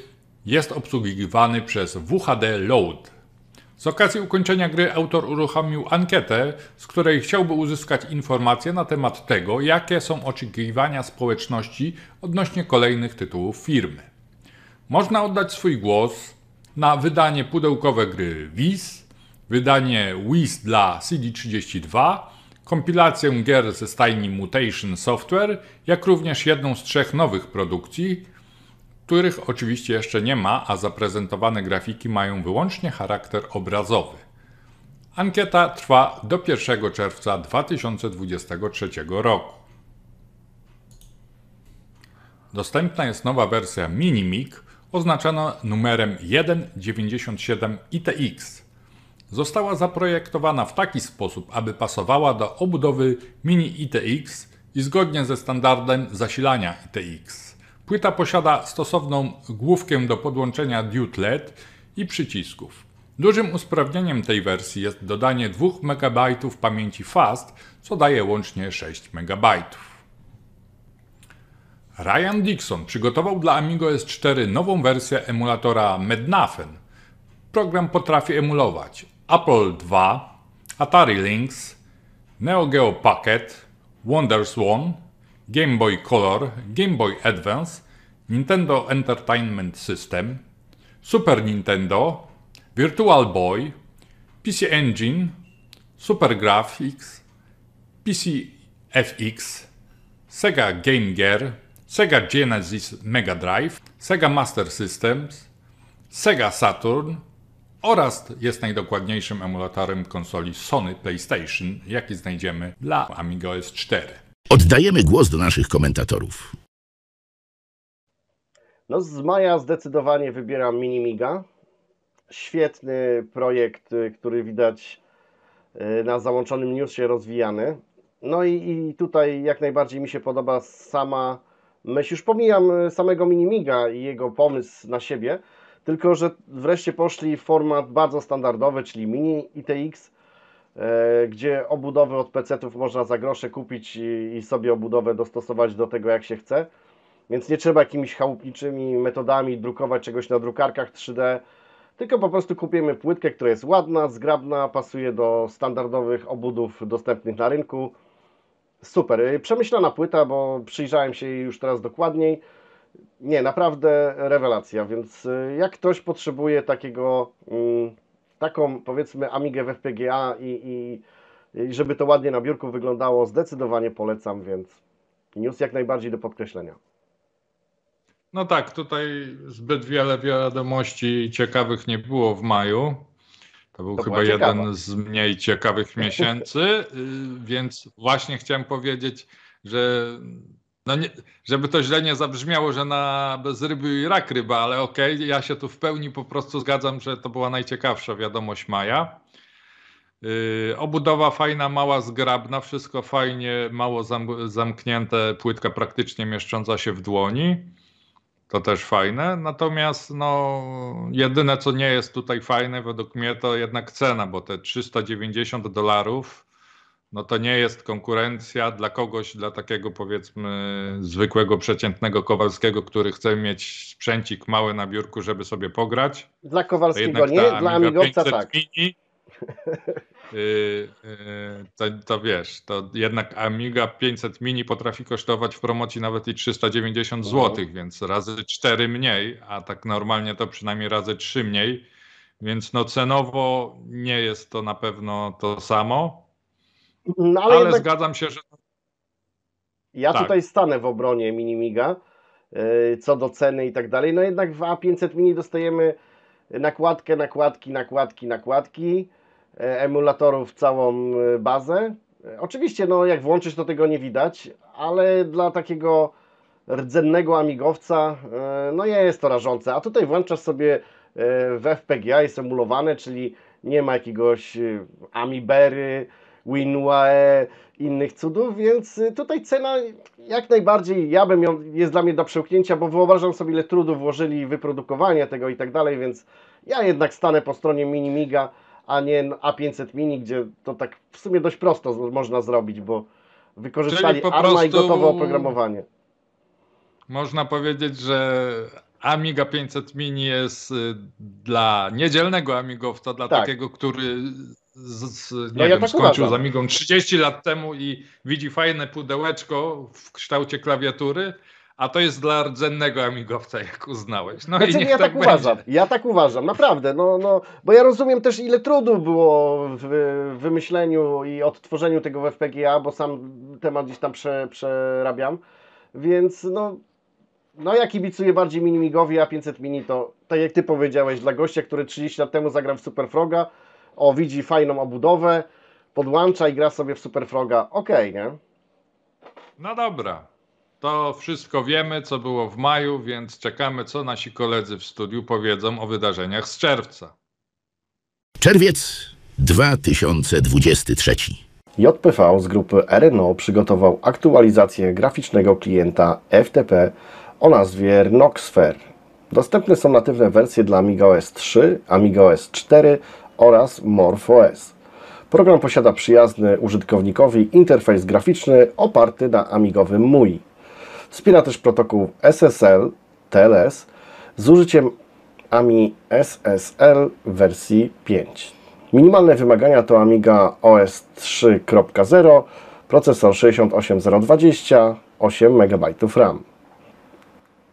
[SPEAKER 3] jest obsługiwany przez WHD Load. Z okazji ukończenia gry autor uruchomił ankietę, z której chciałby uzyskać informacje na temat tego, jakie są oczekiwania społeczności odnośnie kolejnych tytułów firmy. Można oddać swój głos na wydanie pudełkowe gry WIS, wydanie WIS dla CD32, kompilację gier ze stajni Mutation Software, jak również jedną z trzech nowych produkcji, których oczywiście jeszcze nie ma, a zaprezentowane grafiki mają wyłącznie charakter obrazowy. Ankieta trwa do 1 czerwca 2023 roku. Dostępna jest nowa wersja Minimic, oznaczona numerem 197 ITX. Została zaprojektowana w taki sposób, aby pasowała do obudowy Mini ITX i zgodnie ze standardem zasilania ITX. Płyta posiada stosowną główkę do podłączenia DUT LED i przycisków. Dużym usprawnieniem tej wersji jest dodanie 2 MB pamięci FAST, co daje łącznie 6 MB. Ryan Dixon przygotował dla Amigo S4 nową wersję emulatora Mednafen. Program potrafi emulować Apple II, Atari Lynx, Neo Geo Pocket, WonderSwan, Game Boy Color, Game Boy Advance, Nintendo Entertainment System, Super Nintendo, Virtual Boy, PC Engine, Super Graphics, PC FX, Sega Game Gear, Sega Genesis Mega Drive, Sega Master Systems, Sega Saturn oraz jest najdokładniejszym emulatorem konsoli Sony PlayStation, jaki znajdziemy dla Amiga s 4.
[SPEAKER 2] Oddajemy głos do naszych komentatorów.
[SPEAKER 1] No z maja zdecydowanie wybieram Minimiga. Świetny projekt, y, który widać y, na załączonym newsie rozwijany. No i, i tutaj jak najbardziej mi się podoba sama myśl. Już pomijam y, samego Minimiga i jego pomysł na siebie, tylko że wreszcie poszli w format bardzo standardowy, czyli Mini ITX, e, gdzie obudowy od PC-ów można za grosze kupić i sobie obudowę dostosować do tego, jak się chce. Więc nie trzeba jakimiś chałupniczymi metodami drukować czegoś na drukarkach 3D, tylko po prostu kupimy płytkę, która jest ładna, zgrabna, pasuje do standardowych obudów dostępnych na rynku. Super. Y, przemyślana płyta, bo przyjrzałem się jej już teraz dokładniej. Nie, naprawdę rewelacja, więc y, jak ktoś potrzebuje takiego, mm, taką powiedzmy Amigę w FPGA i, i, i żeby to ładnie na biurku wyglądało, zdecydowanie polecam, więc news jak najbardziej do podkreślenia.
[SPEAKER 3] No tak, tutaj zbyt wiele wiadomości ciekawych nie było w maju. To był to chyba jeden z mniej ciekawych miesięcy, y, więc właśnie chciałem powiedzieć, że no nie, żeby to źle nie zabrzmiało, że na bez ryby i rak ryba, ale okej, okay, ja się tu w pełni po prostu zgadzam, że to była najciekawsza wiadomość maja. Yy, obudowa fajna, mała, zgrabna, wszystko fajnie, mało zam, zamknięte, płytka praktycznie mieszcząca się w dłoni to też fajne. Natomiast no, jedyne, co nie jest tutaj fajne według mnie, to jednak cena, bo te 390 dolarów no to nie jest konkurencja dla kogoś, dla takiego powiedzmy zwykłego, przeciętnego Kowalskiego, który chce mieć sprzęcik mały na biurku, żeby sobie pograć. Dla Kowalskiego nie, dla Amigowca tak. Mini, Y, y, to, to wiesz, to jednak Amiga 500 Mini potrafi kosztować w promocji nawet i 390 no. zł, więc razy 4 mniej, a tak normalnie to przynajmniej razy 3 mniej, więc no cenowo nie jest to na pewno to samo,
[SPEAKER 1] no, ale, ale jednak... zgadzam się, że... Ja tak. tutaj stanę w obronie Minimiga, y, co do ceny i tak dalej, no jednak w A500 Mini dostajemy nakładkę, nakładki, nakładki, nakładki, E, emulatorów całą e, bazę. E, oczywiście, no jak włączysz, to tego nie widać, ale dla takiego rdzennego amigowca, no jest to rażące. A tutaj włączasz sobie w FPGA, jest emulowane, czyli nie ma jakiegoś Amibery, WinUAE, innych cudów, więc tutaj cena jak najbardziej, ja bym ją, jest dla mnie do przełknięcia, bo wyobrażam sobie ile trudu włożyli w wyprodukowanie tego i tak dalej, więc ja jednak stanę po stronie Minimiga, a nie A500 Mini, gdzie to tak w sumie dość prosto można zrobić, bo wykorzystali po ARMA i gotowe oprogramowanie.
[SPEAKER 3] Można powiedzieć, że Amiga 500 Mini jest y, dla niedzielnego amigowca, dla tak. takiego, który z, z, nie no wiem, ja tak skończył uważam. z Amigą 30 lat temu i widzi fajne pudełeczko w kształcie klawiatury, a to jest dla rdzennego amigowca, jak uznałeś. No znaczy, i niech ja tak, tak uważam,
[SPEAKER 1] ja tak uważam, naprawdę, no, no, bo ja rozumiem też ile trudu było w wymyśleniu i odtworzeniu tego w FPGA, bo sam temat gdzieś tam prze, przerabiam, więc no, no ja kibicuję bardziej Minimigowi, a 500 Mini to, tak jak ty powiedziałeś, dla gościa, który 30 lat temu zagrał w Super Froga, o, widzi fajną obudowę, podłącza i gra sobie w Super Froga, okej, okay, nie?
[SPEAKER 3] No dobra, to wszystko wiemy, co było w maju, więc czekamy, co nasi koledzy w studiu powiedzą o wydarzeniach z czerwca.
[SPEAKER 2] Czerwiec 2023. JPV z grupy RNO
[SPEAKER 1] przygotował aktualizację graficznego klienta FTP o nazwie Rnoxfer. Dostępne są natywne wersje dla AmigaOS 3, AmigaOS 4 oraz MorphOS. Program posiada przyjazny użytkownikowi interfejs graficzny oparty na amigowym MUI. Wspiera też protokół SSL TLS z użyciem AMI SSL wersji 5. Minimalne wymagania to Amiga OS 3.0, procesor 68020, 8 MB RAM.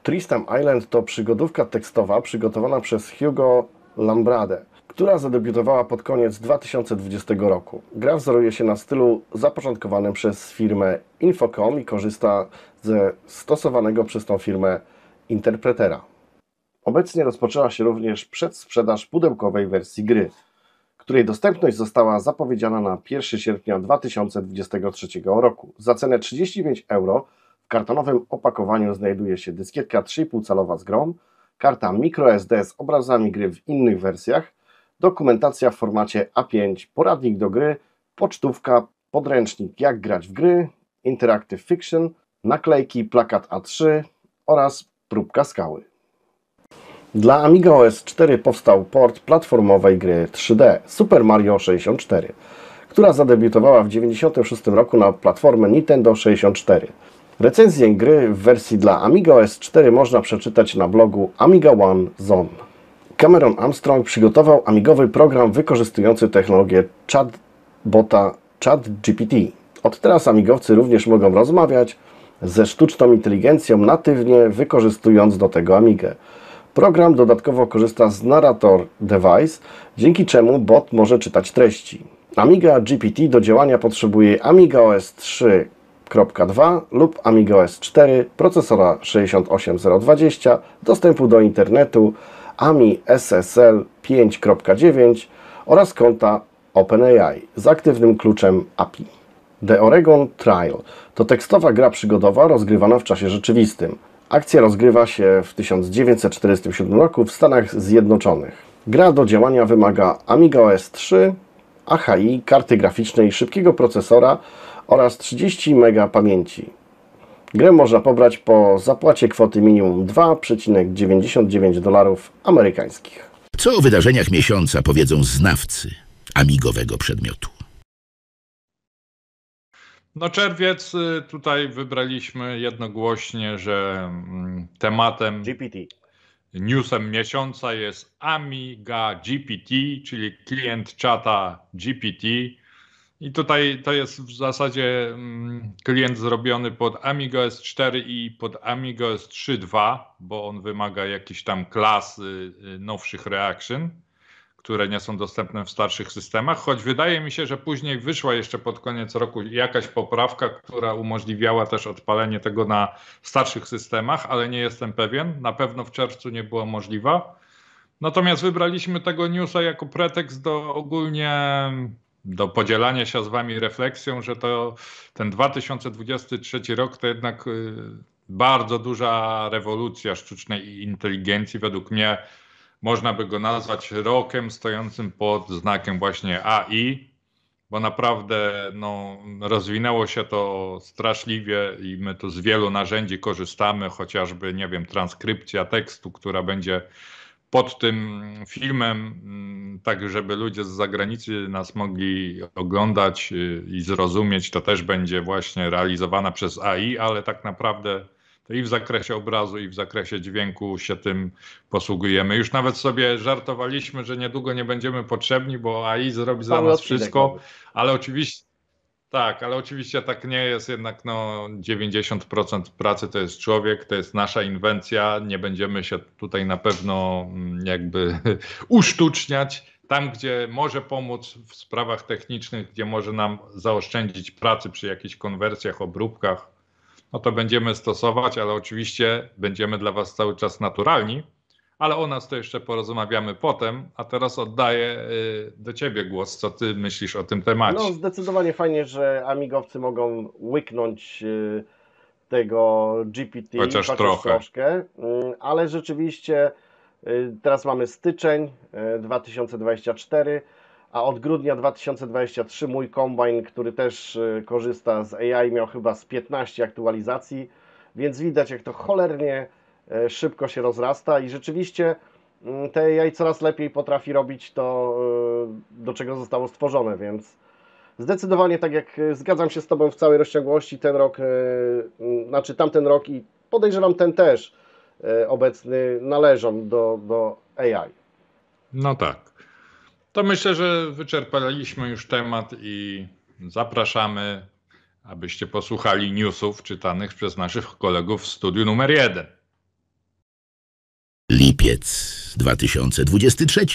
[SPEAKER 1] Tristam Island to przygodówka tekstowa przygotowana przez Hugo Lambrade która zadebiutowała pod koniec 2020 roku. Gra wzoruje się na stylu zapoczątkowanym przez firmę Infocom i korzysta ze stosowanego przez tą firmę interpretera. Obecnie rozpoczęła się również przedsprzedaż pudełkowej wersji gry, której dostępność została zapowiedziana na 1 sierpnia 2023 roku. Za cenę 35 euro w kartonowym opakowaniu znajduje się dyskietka 3,5 calowa z grą, karta microSD z obrazami gry w innych wersjach, dokumentacja w formacie A5, poradnik do gry, pocztówka, podręcznik jak grać w gry, Interactive Fiction, naklejki, plakat A3 oraz próbka skały. Dla Amiga OS 4 powstał port platformowej gry 3D Super Mario 64, która zadebiutowała w 1996 roku na platformę Nintendo 64. Recenzję gry w wersji dla Amiga OS 4 można przeczytać na blogu Amiga One Zone. Cameron Armstrong przygotował amigowy program wykorzystujący technologię chatbota ChatGPT. Od teraz amigowcy również mogą rozmawiać ze sztuczną inteligencją natywnie wykorzystując do tego Amigę. Program dodatkowo korzysta z Narrator Device, dzięki czemu bot może czytać treści. Amiga GPT do działania potrzebuje Amiga OS 3.2 lub Amiga OS 4, procesora 68020, dostępu do internetu, AMI SSL 5.9 oraz konta OpenAI z aktywnym kluczem API. The Oregon Trial to tekstowa gra przygodowa rozgrywana w czasie rzeczywistym. Akcja rozgrywa się w 1947 roku w Stanach Zjednoczonych. Gra do działania wymaga Amiga OS 3, AHI, karty graficznej, szybkiego procesora oraz 30 MB pamięci. Grę można pobrać po zapłacie kwoty minimum
[SPEAKER 2] 2,99 dolarów amerykańskich. Co o wydarzeniach miesiąca powiedzą znawcy amigowego przedmiotu?
[SPEAKER 3] No czerwiec y, tutaj wybraliśmy jednogłośnie, że mm, tematem GPT. Newsem miesiąca jest Amiga GPT, czyli klient czata GPT i tutaj to jest w zasadzie mm, klient zrobiony pod Amigo S4 i pod Amigo S3.2, bo on wymaga jakichś tam klasy y, nowszych reaction, które nie są dostępne w starszych systemach, choć wydaje mi się, że później wyszła jeszcze pod koniec roku jakaś poprawka, która umożliwiała też odpalenie tego na starszych systemach, ale nie jestem pewien. Na pewno w czerwcu nie była możliwa. Natomiast wybraliśmy tego newsa jako pretekst do ogólnie do podzielania się z Wami refleksją, że to ten 2023 rok to jednak y, bardzo duża rewolucja sztucznej inteligencji. Według mnie można by go nazwać rokiem stojącym pod znakiem właśnie AI, bo naprawdę no, rozwinęło się to straszliwie i my tu z wielu narzędzi korzystamy, chociażby, nie wiem, transkrypcja tekstu, która będzie pod tym filmem, mm, tak żeby ludzie z zagranicy nas mogli oglądać y, i zrozumieć. To też będzie właśnie realizowana przez AI, ale tak naprawdę to i w zakresie obrazu, i w zakresie dźwięku się tym posługujemy. Już nawet sobie żartowaliśmy, że niedługo nie będziemy potrzebni, bo AI zrobi za nas wszystko, ale oczywiście. Tak, ale oczywiście tak nie jest, jednak no 90% pracy to jest człowiek, to jest nasza inwencja, nie będziemy się tutaj na pewno mm, jakby usztuczniać. Tam, gdzie może pomóc w sprawach technicznych, gdzie może nam zaoszczędzić pracy przy jakichś konwersjach, obróbkach, no to będziemy stosować, ale oczywiście będziemy dla Was cały czas naturalni, ale o nas to jeszcze porozmawiamy potem, a teraz oddaję y, do ciebie głos, co ty myślisz o tym temacie. No
[SPEAKER 1] zdecydowanie fajnie, że amigowcy mogą łyknąć y, tego GPT chociaż, trochę. troszkę, mm, ale rzeczywiście y, teraz mamy styczeń 2024, a od grudnia 2023 mój kombajn, który też korzysta z AI, miał chyba z 15 aktualizacji, więc widać jak to cholernie E, szybko się rozrasta i rzeczywiście mm, te AI coraz lepiej potrafi robić to, e, do czego zostało stworzone, więc zdecydowanie tak jak e, zgadzam się z Tobą w całej rozciągłości, ten rok, mm, znaczy tamten rok i podejrzewam ten też obecny należą do, do AI.
[SPEAKER 3] No tak. To myślę, że wyczerpaliśmy już temat i zapraszamy, abyście posłuchali newsów czytanych przez naszych kolegów w studiu numer jeden
[SPEAKER 2] lipiec 2023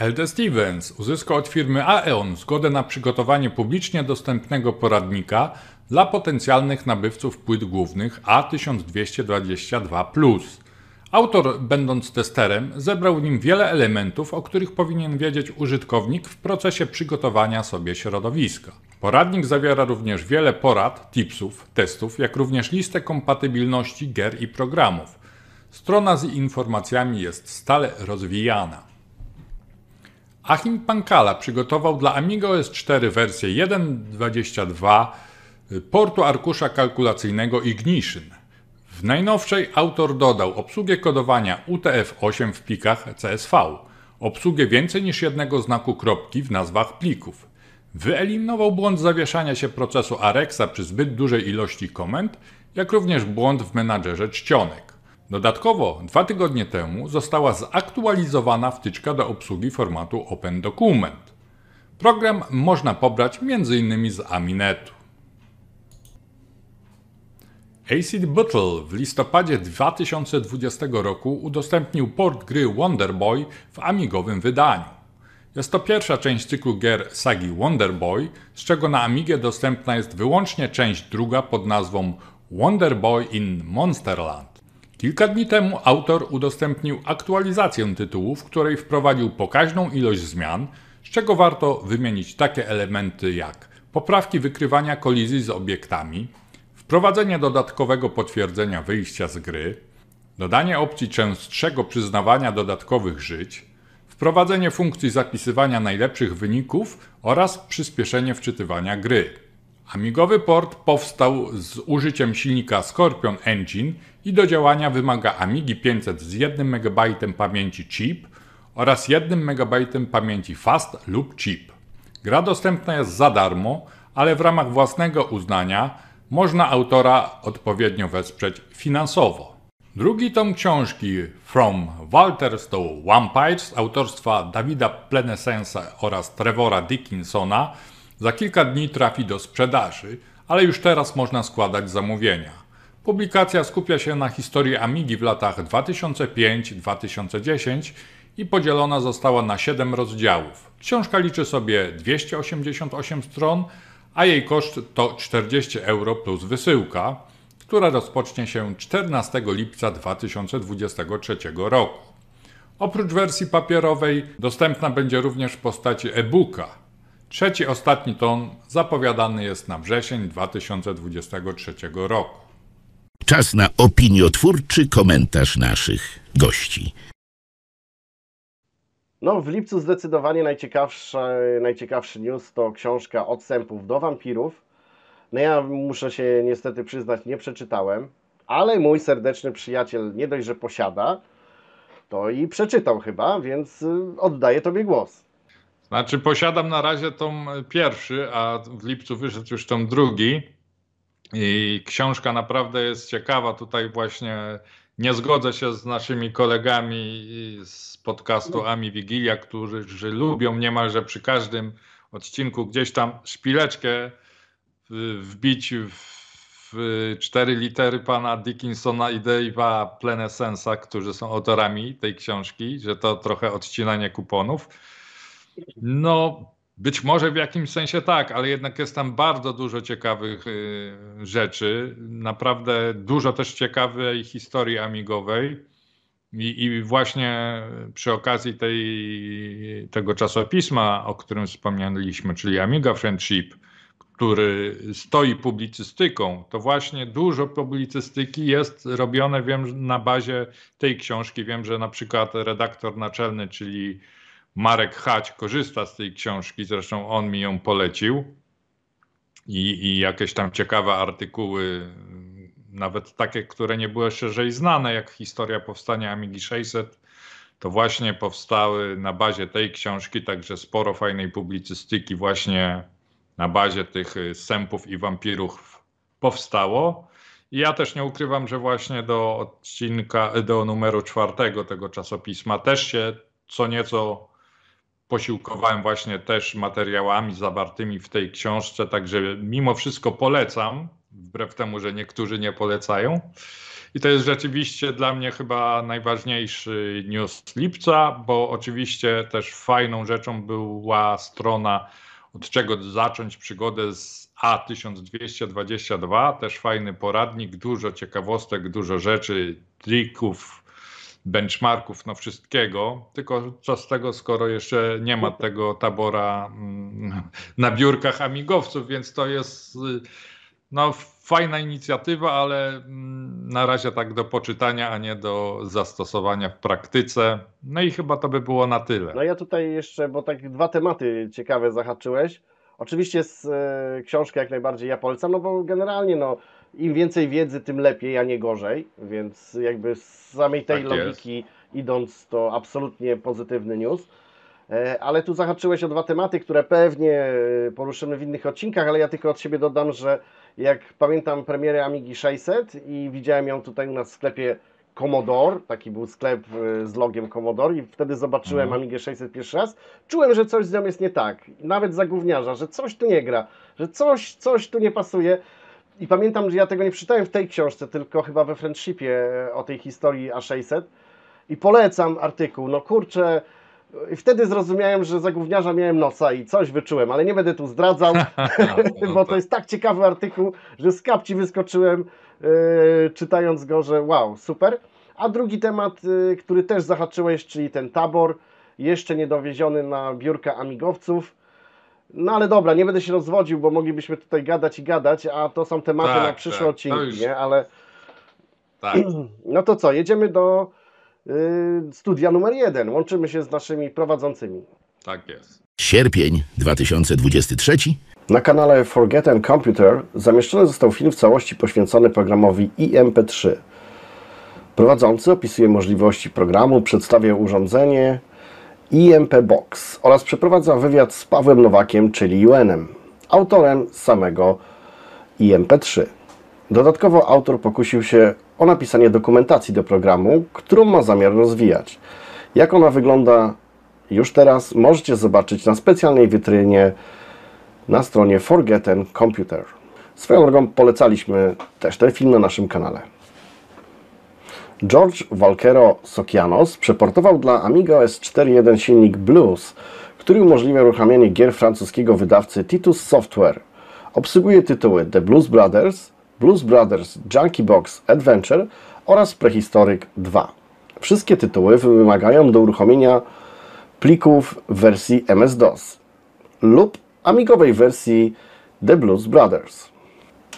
[SPEAKER 3] LD Stevens uzyskał od firmy Aeon zgodę na przygotowanie publicznie dostępnego poradnika dla potencjalnych nabywców płyt głównych A1222+. Autor, będąc testerem, zebrał w nim wiele elementów, o których powinien wiedzieć użytkownik w procesie przygotowania sobie środowiska. Poradnik zawiera również wiele porad, tipsów, testów, jak również listę kompatybilności gier i programów. Strona z informacjami jest stale rozwijana. Achim Pankala przygotował dla Amiga OS 4 wersję 1.22 y, portu arkusza kalkulacyjnego Ignition. W najnowszej autor dodał obsługę kodowania UTF-8 w plikach CSV, obsługę więcej niż jednego znaku kropki w nazwach plików. Wyeliminował błąd zawieszania się procesu Arexa przy zbyt dużej ilości komend, jak również błąd w menadżerze czcionek. Dodatkowo dwa tygodnie temu została zaktualizowana wtyczka do obsługi formatu OpenDocument. Program można pobrać m.in. z Aminetu. Acid Bottle w listopadzie 2020 roku udostępnił port gry Wonderboy w amigowym wydaniu. Jest to pierwsza część cyklu gier sagi Wonderboy, z czego na Amigę dostępna jest wyłącznie część druga pod nazwą Wonderboy in Monsterland. Kilka dni temu autor udostępnił aktualizację tytułu, w której wprowadził pokaźną ilość zmian, z czego warto wymienić takie elementy jak poprawki wykrywania kolizji z obiektami, wprowadzenie dodatkowego potwierdzenia wyjścia z gry, dodanie opcji częstszego przyznawania dodatkowych żyć, wprowadzenie funkcji zapisywania najlepszych wyników oraz przyspieszenie wczytywania gry. Amigowy port powstał z użyciem silnika Scorpion Engine i do działania wymaga Amigi 500 z 1 MB pamięci chip oraz 1 MB pamięci fast lub chip. Gra dostępna jest za darmo, ale w ramach własnego uznania można autora odpowiednio wesprzeć finansowo. Drugi tom książki From Walters to Vampires autorstwa Davida Plenesensa oraz Trevora Dickinsona za kilka dni trafi do sprzedaży, ale już teraz można składać zamówienia. Publikacja skupia się na historii Amigi w latach 2005-2010 i podzielona została na 7 rozdziałów. Książka liczy sobie 288 stron, a jej koszt to 40 euro plus wysyłka, która rozpocznie się 14 lipca 2023 roku. Oprócz wersji papierowej dostępna będzie również w postaci e-booka. Trzeci, ostatni ton zapowiadany jest na wrzesień 2023 roku.
[SPEAKER 2] Czas na opiniotwórczy komentarz naszych gości.
[SPEAKER 1] No, w lipcu zdecydowanie najciekawszy, najciekawszy news to książka Odstępów do wampirów. No ja muszę się niestety przyznać, nie przeczytałem, ale mój serdeczny przyjaciel nie dość, że posiada, to i przeczytał chyba, więc y, oddaję Tobie głos.
[SPEAKER 3] Znaczy posiadam na razie tą e, pierwszy, a w lipcu wyszedł już ten drugi. I książka naprawdę jest ciekawa. Tutaj właśnie nie zgodzę się z naszymi kolegami z podcastu Ami Wigilia, którzy lubią niemalże przy każdym odcinku gdzieś tam szpileczkę wbić w cztery litery pana Dickinsona i Dave'a Plenesensa, którzy są autorami tej książki, że to trochę odcinanie kuponów. No, być może w jakimś sensie tak, ale jednak jest tam bardzo dużo ciekawych y, rzeczy. Naprawdę dużo też ciekawej historii amigowej. I, I, właśnie przy okazji tej, tego czasopisma, o którym wspomnieliśmy, czyli Amiga Friendship, który stoi publicystyką, to właśnie dużo publicystyki jest robione, wiem, na bazie tej książki. Wiem, że na przykład redaktor naczelny, czyli Marek Hać korzysta z tej książki, zresztą on mi ją polecił. I, i jakieś tam ciekawe artykuły, nawet takie, które nie były szerzej znane, jak historia powstania Amigi 600, to właśnie powstały na bazie tej książki, także sporo fajnej publicystyki właśnie na bazie tych y, sępów i wampirów powstało. I ja też nie ukrywam, że właśnie do odcinka, do numeru czwartego tego czasopisma też się co nieco posiłkowałem właśnie też materiałami zawartymi w tej książce, także mimo wszystko polecam, wbrew temu, że niektórzy nie polecają. I to jest rzeczywiście dla mnie chyba najważniejszy news lipca, bo oczywiście też fajną rzeczą była strona od czego zacząć przygodę z A1222, też fajny poradnik, dużo ciekawostek, dużo rzeczy, trików, benchmarków, no wszystkiego, tylko co z tego, skoro jeszcze nie ma tego tabora mm, na biurkach amigowców, więc to jest y, no, fajna inicjatywa, ale mm, na razie tak do poczytania, a nie do zastosowania w praktyce. No i chyba to by było na tyle. No
[SPEAKER 1] ja tutaj jeszcze, bo tak dwa tematy ciekawe zahaczyłeś. Oczywiście z y, książki jak najbardziej ja polecam, no bo generalnie no, im więcej wiedzy, tym lepiej, a nie gorzej, więc jakby z samej tej tak logiki jest. idąc to absolutnie pozytywny news. E, ale tu zahaczyłeś o dwa tematy, które pewnie e, poruszymy w innych odcinkach, ale ja tylko od siebie dodam, że jak pamiętam premierę Amigi 600 i widziałem ją tutaj u nas w sklepie Commodore, taki był sklep e, z logiem Commodore i wtedy zobaczyłem mhm. Amigę 600 pierwszy raz, czułem, że coś z nią jest nie tak. Nawet zagówniarza, że coś tu nie gra, że coś, coś tu nie pasuje i pamiętam, że ja tego nie przeczytałem w tej książce, tylko chyba we Friendshipie e, o tej historii A600. I polecam artykuł. No kurczę, i wtedy zrozumiałem, że za gówniarza miałem nosa i coś wyczułem, ale nie będę tu zdradzał, no, no bo to tak. jest tak ciekawy artykuł, że z kapci wyskoczyłem yy, czytając go, że wow, super. A drugi temat, yy, który też zahaczyłeś, czyli ten tabor, jeszcze niedowieziony na biurka amigowców. No ale dobra, nie będę się rozwodził, bo moglibyśmy tutaj gadać i gadać, a to są tematy tak, na przyszłe tak, odcinki, już... nie? Ale. Tak. No to co, jedziemy do y, studia numer jeden. Łączymy się z naszymi prowadzącymi.
[SPEAKER 2] Tak jest. Sierpień
[SPEAKER 1] 2023. Na kanale and Computer zamieszczony został film w całości poświęcony programowi IMP3. Prowadzący opisuje możliwości programu, przedstawia urządzenie, IMP Box oraz przeprowadza wywiad z Pawłem Nowakiem, czyli UNem, autorem samego IMP3. Dodatkowo autor pokusił się o napisanie dokumentacji do programu, którą ma zamiar rozwijać. Jak ona wygląda już teraz możecie zobaczyć na specjalnej witrynie na stronie Forgetten Computer. Swoją drogą polecaliśmy też ten film na naszym kanale. George Valquero Sokianos przeportował dla Amiga OS 4.1 silnik Blues, który umożliwia uruchamianie gier francuskiego wydawcy Titus Software. Obsługuje tytuły The Blues Brothers, Blues Brothers Junkie Box Adventure oraz Prehistoric 2. Wszystkie tytuły wymagają do uruchomienia plików w wersji MS-DOS lub amigowej wersji The Blues Brothers.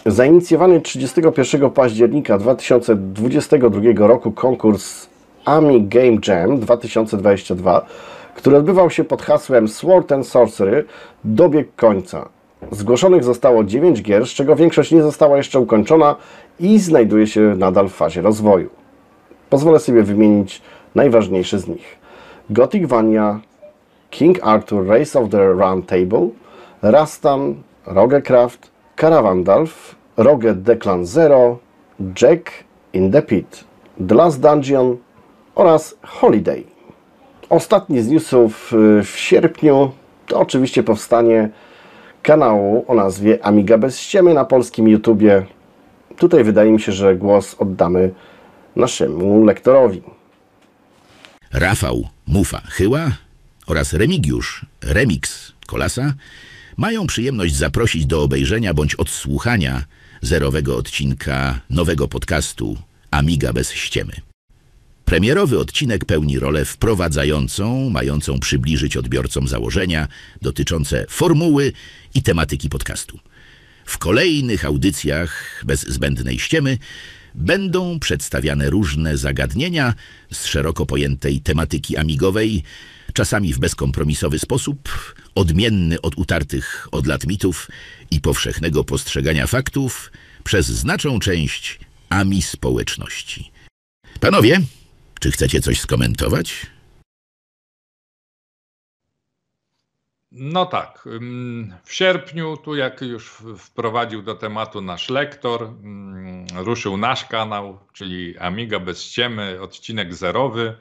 [SPEAKER 1] Zainicjowany 31 października 2022 roku konkurs AMI Game Jam 2022, który odbywał się pod hasłem Sword and Sorcery, dobiegł końca. Zgłoszonych zostało 9 gier, z czego większość nie została jeszcze ukończona i znajduje się nadal w fazie rozwoju. Pozwolę sobie wymienić najważniejsze z nich. Gothic Vania, King Arthur Race of the Round Table, Rastan, Craft, Caravandalf, Roger Declan Zero, Jack in the Pit, The Last Dungeon oraz Holiday. Ostatni z newsów y, w sierpniu to oczywiście powstanie kanału o nazwie Amiga bez ściemy na polskim YouTubie. Tutaj wydaje mi się, że głos oddamy naszemu lektorowi.
[SPEAKER 2] Rafał Mufa Chyła oraz Remigiusz Remix Kolasa mają przyjemność zaprosić do obejrzenia bądź odsłuchania zerowego odcinka nowego podcastu Amiga bez ściemy. Premierowy odcinek pełni rolę wprowadzającą, mającą przybliżyć odbiorcom założenia dotyczące formuły i tematyki podcastu. W kolejnych audycjach, bez zbędnej ściemy, będą przedstawiane różne zagadnienia z szeroko pojętej tematyki amigowej, czasami w bezkompromisowy sposób, odmienny od utartych od lat mitów i powszechnego postrzegania faktów przez znaczą część ami społeczności. Panowie, czy chcecie coś skomentować?
[SPEAKER 3] No tak. Mm, w sierpniu, tu jak już wprowadził do tematu nasz lektor, mm, ruszył nasz kanał, czyli Amiga bez ściemy, odcinek zerowy.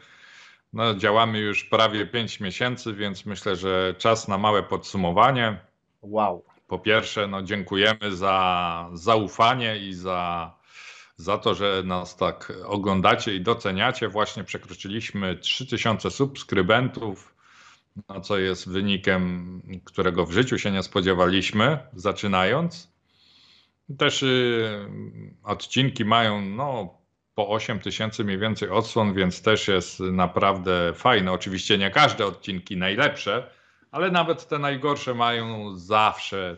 [SPEAKER 3] No, działamy już prawie 5 miesięcy, więc myślę, że czas na małe podsumowanie. Wow. Po pierwsze, no, dziękujemy za zaufanie i za, za to, że nas tak oglądacie i doceniacie. Właśnie przekroczyliśmy 3000 subskrybentów, no, co jest wynikiem, którego w życiu się nie spodziewaliśmy, zaczynając. Też y, odcinki mają no, po 8 tysięcy mniej więcej odsłon, więc też jest naprawdę fajne. Oczywiście nie każde odcinki najlepsze, ale nawet te najgorsze mają zawsze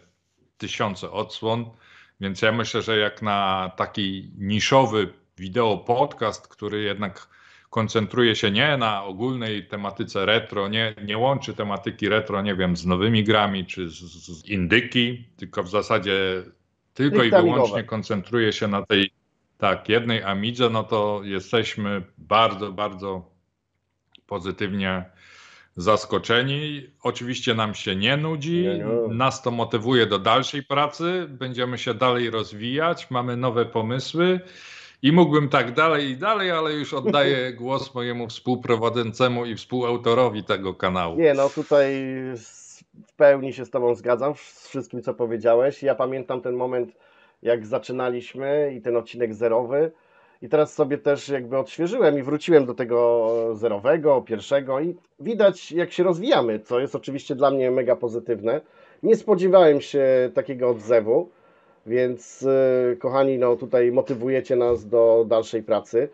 [SPEAKER 3] tysiące odsłon, więc ja myślę, że jak na taki niszowy wideo podcast, który jednak koncentruje się nie na ogólnej tematyce retro, nie, nie łączy tematyki retro, nie wiem, z nowymi grami czy z, z indyki, tylko w zasadzie tylko i wyłącznie koncentruje się na tej tak, jednej Amidze, no to jesteśmy bardzo, bardzo pozytywnie zaskoczeni. Oczywiście nam się nie nudzi, nas to motywuje do dalszej pracy, będziemy się dalej rozwijać, mamy nowe pomysły. I mógłbym tak dalej i dalej, ale już oddaję głos mojemu współprowadzącemu i współautorowi tego kanału.
[SPEAKER 1] Nie, no tutaj w pełni się z Tobą zgadzam, z wszystkim co powiedziałeś. Ja pamiętam ten moment, jak zaczynaliśmy i ten odcinek zerowy. I teraz sobie też jakby odświeżyłem i wróciłem do tego zerowego, pierwszego i widać jak się rozwijamy, co jest oczywiście dla mnie mega pozytywne. Nie spodziewałem się takiego odzewu, więc y, kochani, no tutaj motywujecie nas do dalszej pracy.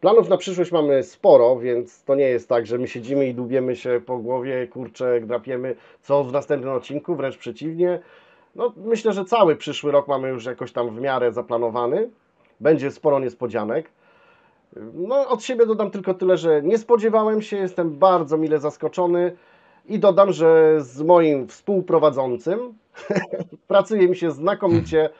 [SPEAKER 1] Planów na przyszłość mamy sporo, więc to nie jest tak, że my siedzimy i dłubiemy się po głowie, kurczę, drapiemy, co w następnym odcinku, wręcz przeciwnie. No, myślę, że cały przyszły rok mamy już jakoś tam w miarę zaplanowany. Będzie sporo niespodzianek. No, od siebie dodam tylko tyle, że nie spodziewałem się, jestem bardzo mile zaskoczony i dodam, że z moim współprowadzącym pracuje mi się znakomicie.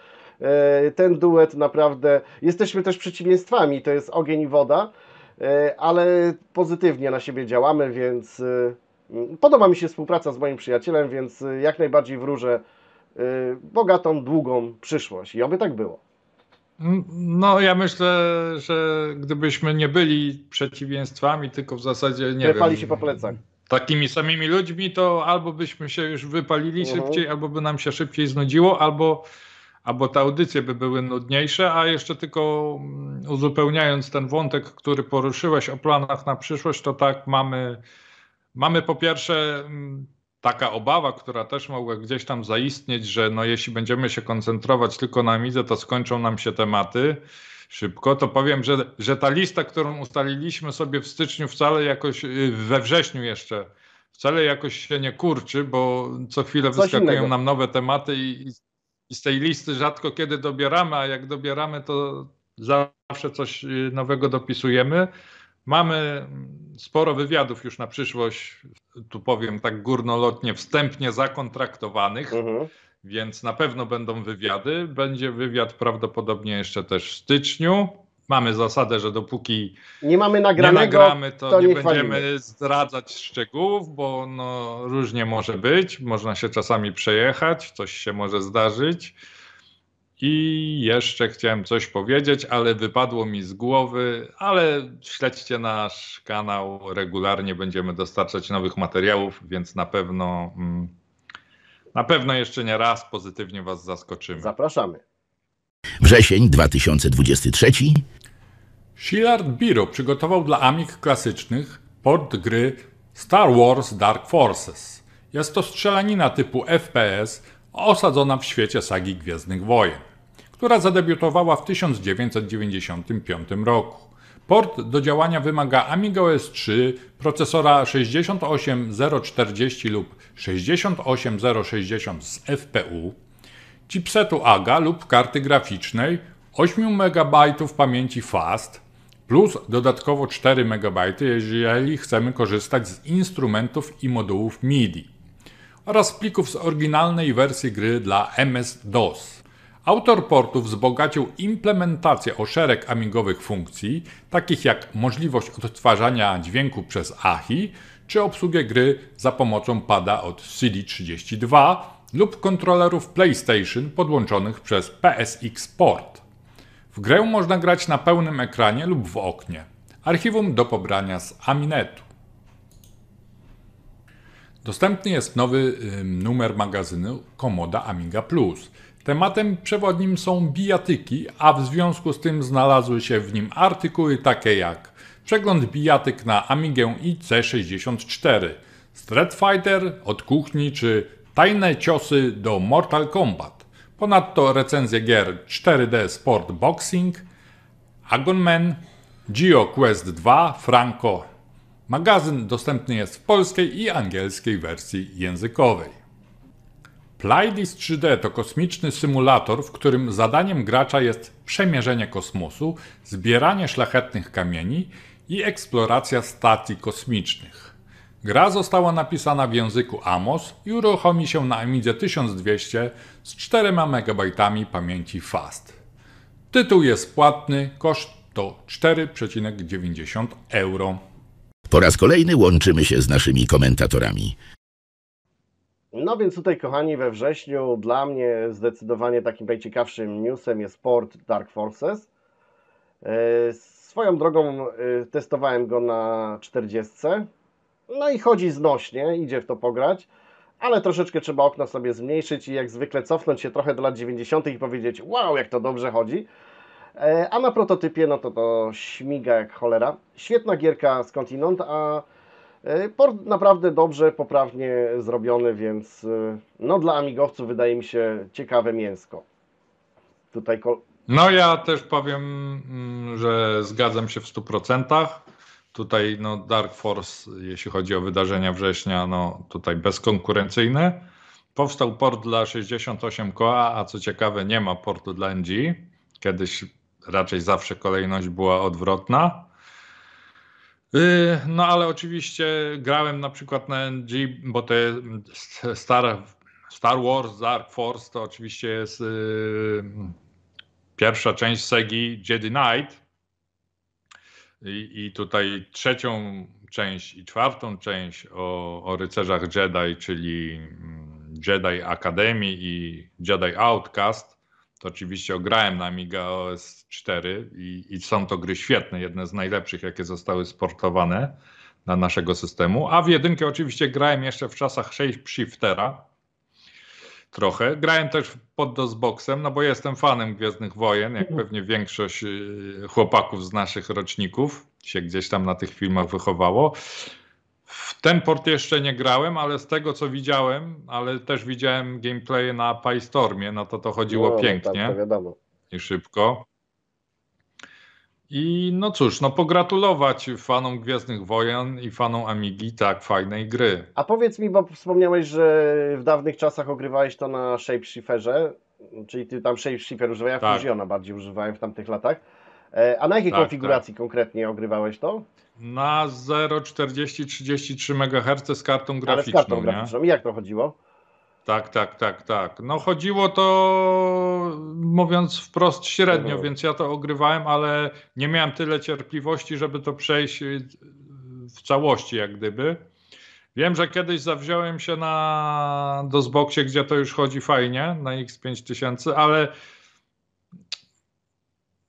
[SPEAKER 1] E, ten duet naprawdę, jesteśmy też przeciwieństwami, to jest ogień i woda, e, ale pozytywnie na siebie działamy, więc e, podoba mi się współpraca z moim przyjacielem, więc jak najbardziej wróżę Y, bogatą, długą przyszłość. I oby tak było.
[SPEAKER 3] No, ja myślę, że gdybyśmy nie byli przeciwieństwami, tylko w zasadzie nie. Wypali się po plecach. Takimi samymi ludźmi, to albo byśmy się już wypalili mhm. szybciej, albo by nam się szybciej znudziło, albo, albo te audycje by były nudniejsze. A jeszcze tylko mm, uzupełniając ten wątek, który poruszyłeś o planach na przyszłość, to tak mamy. Mamy po pierwsze mm, taka obawa, która też mogła gdzieś tam zaistnieć, że no jeśli będziemy się koncentrować tylko na Amidze, to skończą nam się tematy szybko, to powiem, że, że ta lista, którą ustaliliśmy sobie w styczniu wcale jakoś, y, we wrześniu jeszcze, wcale jakoś się nie kurczy, bo co chwilę Coś wyskakują innego. nam nowe tematy i, i z tej listy rzadko kiedy dobieramy, a jak dobieramy, to zawsze coś y, nowego dopisujemy. Mamy sporo wywiadów już na przyszłość, tu powiem tak górnolotnie, wstępnie zakontraktowanych, mhm. więc na pewno będą wywiady. Będzie wywiad prawdopodobnie jeszcze też w styczniu. Mamy zasadę, że dopóki
[SPEAKER 1] nie mamy nagranego, nie nagramy, to, to nie, nie będziemy
[SPEAKER 3] zdradzać szczegółów, bo no, różnie może być. Można się czasami przejechać, coś się może zdarzyć. I jeszcze chciałem coś powiedzieć, ale wypadło mi z głowy, ale śledźcie nasz kanał regularnie, będziemy dostarczać nowych materiałów, więc na pewno mm, na pewno jeszcze nie raz pozytywnie was zaskoczymy. Zapraszamy.
[SPEAKER 2] Wrzesień 2023.
[SPEAKER 3] Shillard Biro przygotował dla Amik klasycznych port gry Star Wars Dark Forces. Jest to strzelanina typu FPS osadzona w świecie sagi Gwiezdnych Wojen która zadebiutowała w 1995 roku. Port do działania wymaga Amiga OS 3, procesora 68040 lub 68060 z FPU, chipsetu AGA lub karty graficznej, 8 MB pamięci FAST, plus dodatkowo 4 MB, jeżeli chcemy korzystać z instrumentów i modułów MIDI, oraz plików z oryginalnej wersji gry dla MS-DOS. Autor portu wzbogacił implementację o szereg amigowych funkcji, takich jak możliwość odtwarzania dźwięku przez AHI czy obsługę gry za pomocą pada od CD32 lub kontrolerów PlayStation podłączonych przez PSX Port. W grę można grać na pełnym ekranie lub w oknie. Archiwum do pobrania z Aminetu. Dostępny jest nowy numer magazynu Komoda Amiga Plus – Tematem przewodnim są bijatyki, a w związku z tym znalazły się w nim artykuły takie jak przegląd bijatyk na Amigę IC64, Street Fighter od kuchni czy tajne ciosy do Mortal Kombat. Ponadto recenzje gier 4D Sport Boxing, Man, Geo Quest 2, Franco. Magazyn dostępny jest w polskiej i angielskiej wersji językowej. Pleiades 3D to kosmiczny symulator, w którym zadaniem gracza jest przemierzenie kosmosu, zbieranie szlachetnych kamieni i eksploracja stacji kosmicznych. Gra została napisana w języku Amos i uruchomi się na Amidze 1200 z 4 MB pamięci FAST. Tytuł jest płatny, koszt to 4,90 euro.
[SPEAKER 2] Po raz kolejny łączymy się z naszymi komentatorami.
[SPEAKER 1] No więc tutaj, kochani, we wrześniu dla mnie zdecydowanie takim najciekawszym newsem jest port Dark Forces. E, swoją drogą e, testowałem go na 40. No i chodzi znośnie, idzie w to pograć, ale troszeczkę trzeba okno sobie zmniejszyć i jak zwykle cofnąć się trochę do lat 90. i powiedzieć: Wow, jak to dobrze chodzi. E, a na prototypie, no to to śmiga jak cholera. Świetna gierka skądinąd, a E, port naprawdę dobrze, poprawnie zrobiony, więc e, no dla amigowców wydaje mi się ciekawe mięsko. Tutaj kol-
[SPEAKER 3] no ja też powiem, mm, że zgadzam się w 100%. Tutaj no Dark Force, jeśli chodzi o wydarzenia września, no tutaj bezkonkurencyjne. Powstał port dla 68 koła, a co ciekawe nie ma portu dla NG. Kiedyś raczej zawsze kolejność była odwrotna. Y, no ale oczywiście grałem na przykład na NG, bo to jest Star, Star Wars Dark Force, to oczywiście jest yy, pierwsza część segi Jedi Knight. I, I, tutaj trzecią część i czwartą część o, o rycerzach Jedi, czyli mm, Jedi Academy i Jedi Outcast to oczywiście grałem na Amiga OS 4 i, i, są to gry świetne, jedne z najlepszych, jakie zostały sportowane na naszego systemu. A w jedynkę oczywiście grałem jeszcze w czasach 6 Shiftera trochę. Grałem też pod DOSBoxem, no bo jestem fanem Gwiezdnych Wojen, jak mhm. pewnie większość y, chłopaków z naszych roczników się gdzieś tam na tych filmach wychowało. W ten port jeszcze nie grałem, ale z tego co widziałem, ale też widziałem gameplay na PyStormie, no to to chodziło no, no, pięknie tak, to wiadomo. i szybko. I no cóż, no pogratulować fanom Gwiezdnych Wojen i fanom Amigi tak fajnej gry.
[SPEAKER 1] A powiedz mi, bo wspomniałeś, że w dawnych czasach ogrywałeś to na Shapeshifterze, czyli ty tam Shapeshifter używałeś, ja tak. Fusiona bardziej używałem w tamtych latach. E, a na jakiej tak, konfiguracji tak. konkretnie ogrywałeś to?
[SPEAKER 3] Na 0,40-33 MHz z kartą graficzną. Ale z kartą graficzną. I jak to chodziło? Tak, tak, tak, tak. No chodziło to, mówiąc wprost, średnio, mhm. więc ja to ogrywałem, ale nie miałem tyle cierpliwości, żeby to przejść y, w całości, jak gdyby. Wiem, że kiedyś zawziąłem się na dozboksie, gdzie to już chodzi fajnie, na X5000, ale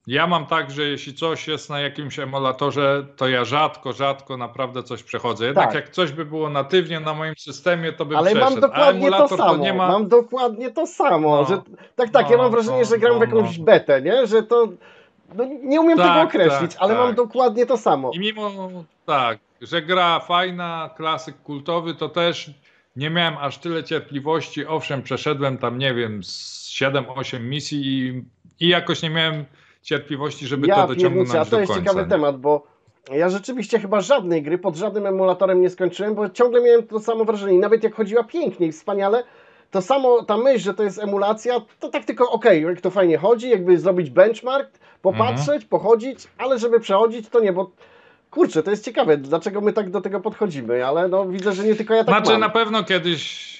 [SPEAKER 3] ja mam tak, że jeśli coś jest na jakimś emulatorze, to ja rzadko, rzadko naprawdę coś przechodzę. Jednak tak. jak coś by było natywnie na moim systemie, to bym Ale mam dokładnie to samo. To ma... Mam
[SPEAKER 1] dokładnie to samo. No. Że, tak, tak, no, ja mam no, wrażenie, no, że gram w no, jakąś no. betę, nie? Że to... nie umiem tak, tego tak, określić, tak, ale mam tak. dokładnie to samo. I
[SPEAKER 3] mimo, tak, że gra fajna, klasyk kultowy, to też nie miałem aż tyle cierpliwości. Owszem, przeszedłem tam, nie wiem, 7-8 misji i, i jakoś nie miałem cierpliwości, żeby ja, to dociągnąć do końca. A to jest ciekawy temat,
[SPEAKER 1] bo ja rzeczywiście chyba żadnej gry pod żadnym emulatorem nie skończyłem, bo ciągle miałem to samo wrażenie. Nawet jak chodziła pięknie i wspaniale, to samo ta myśl, że to jest emulacja, to tak tylko okej, okay, jak to fajnie chodzi, jakby zrobić benchmark, popatrzeć, mhm. pochodzić, ale żeby przechodzić, to nie, bo kurczę, to jest ciekawe, dlaczego my tak do tego podchodzimy, ale no widzę, że nie tylko ja tak Znaczy mam. na
[SPEAKER 3] pewno kiedyś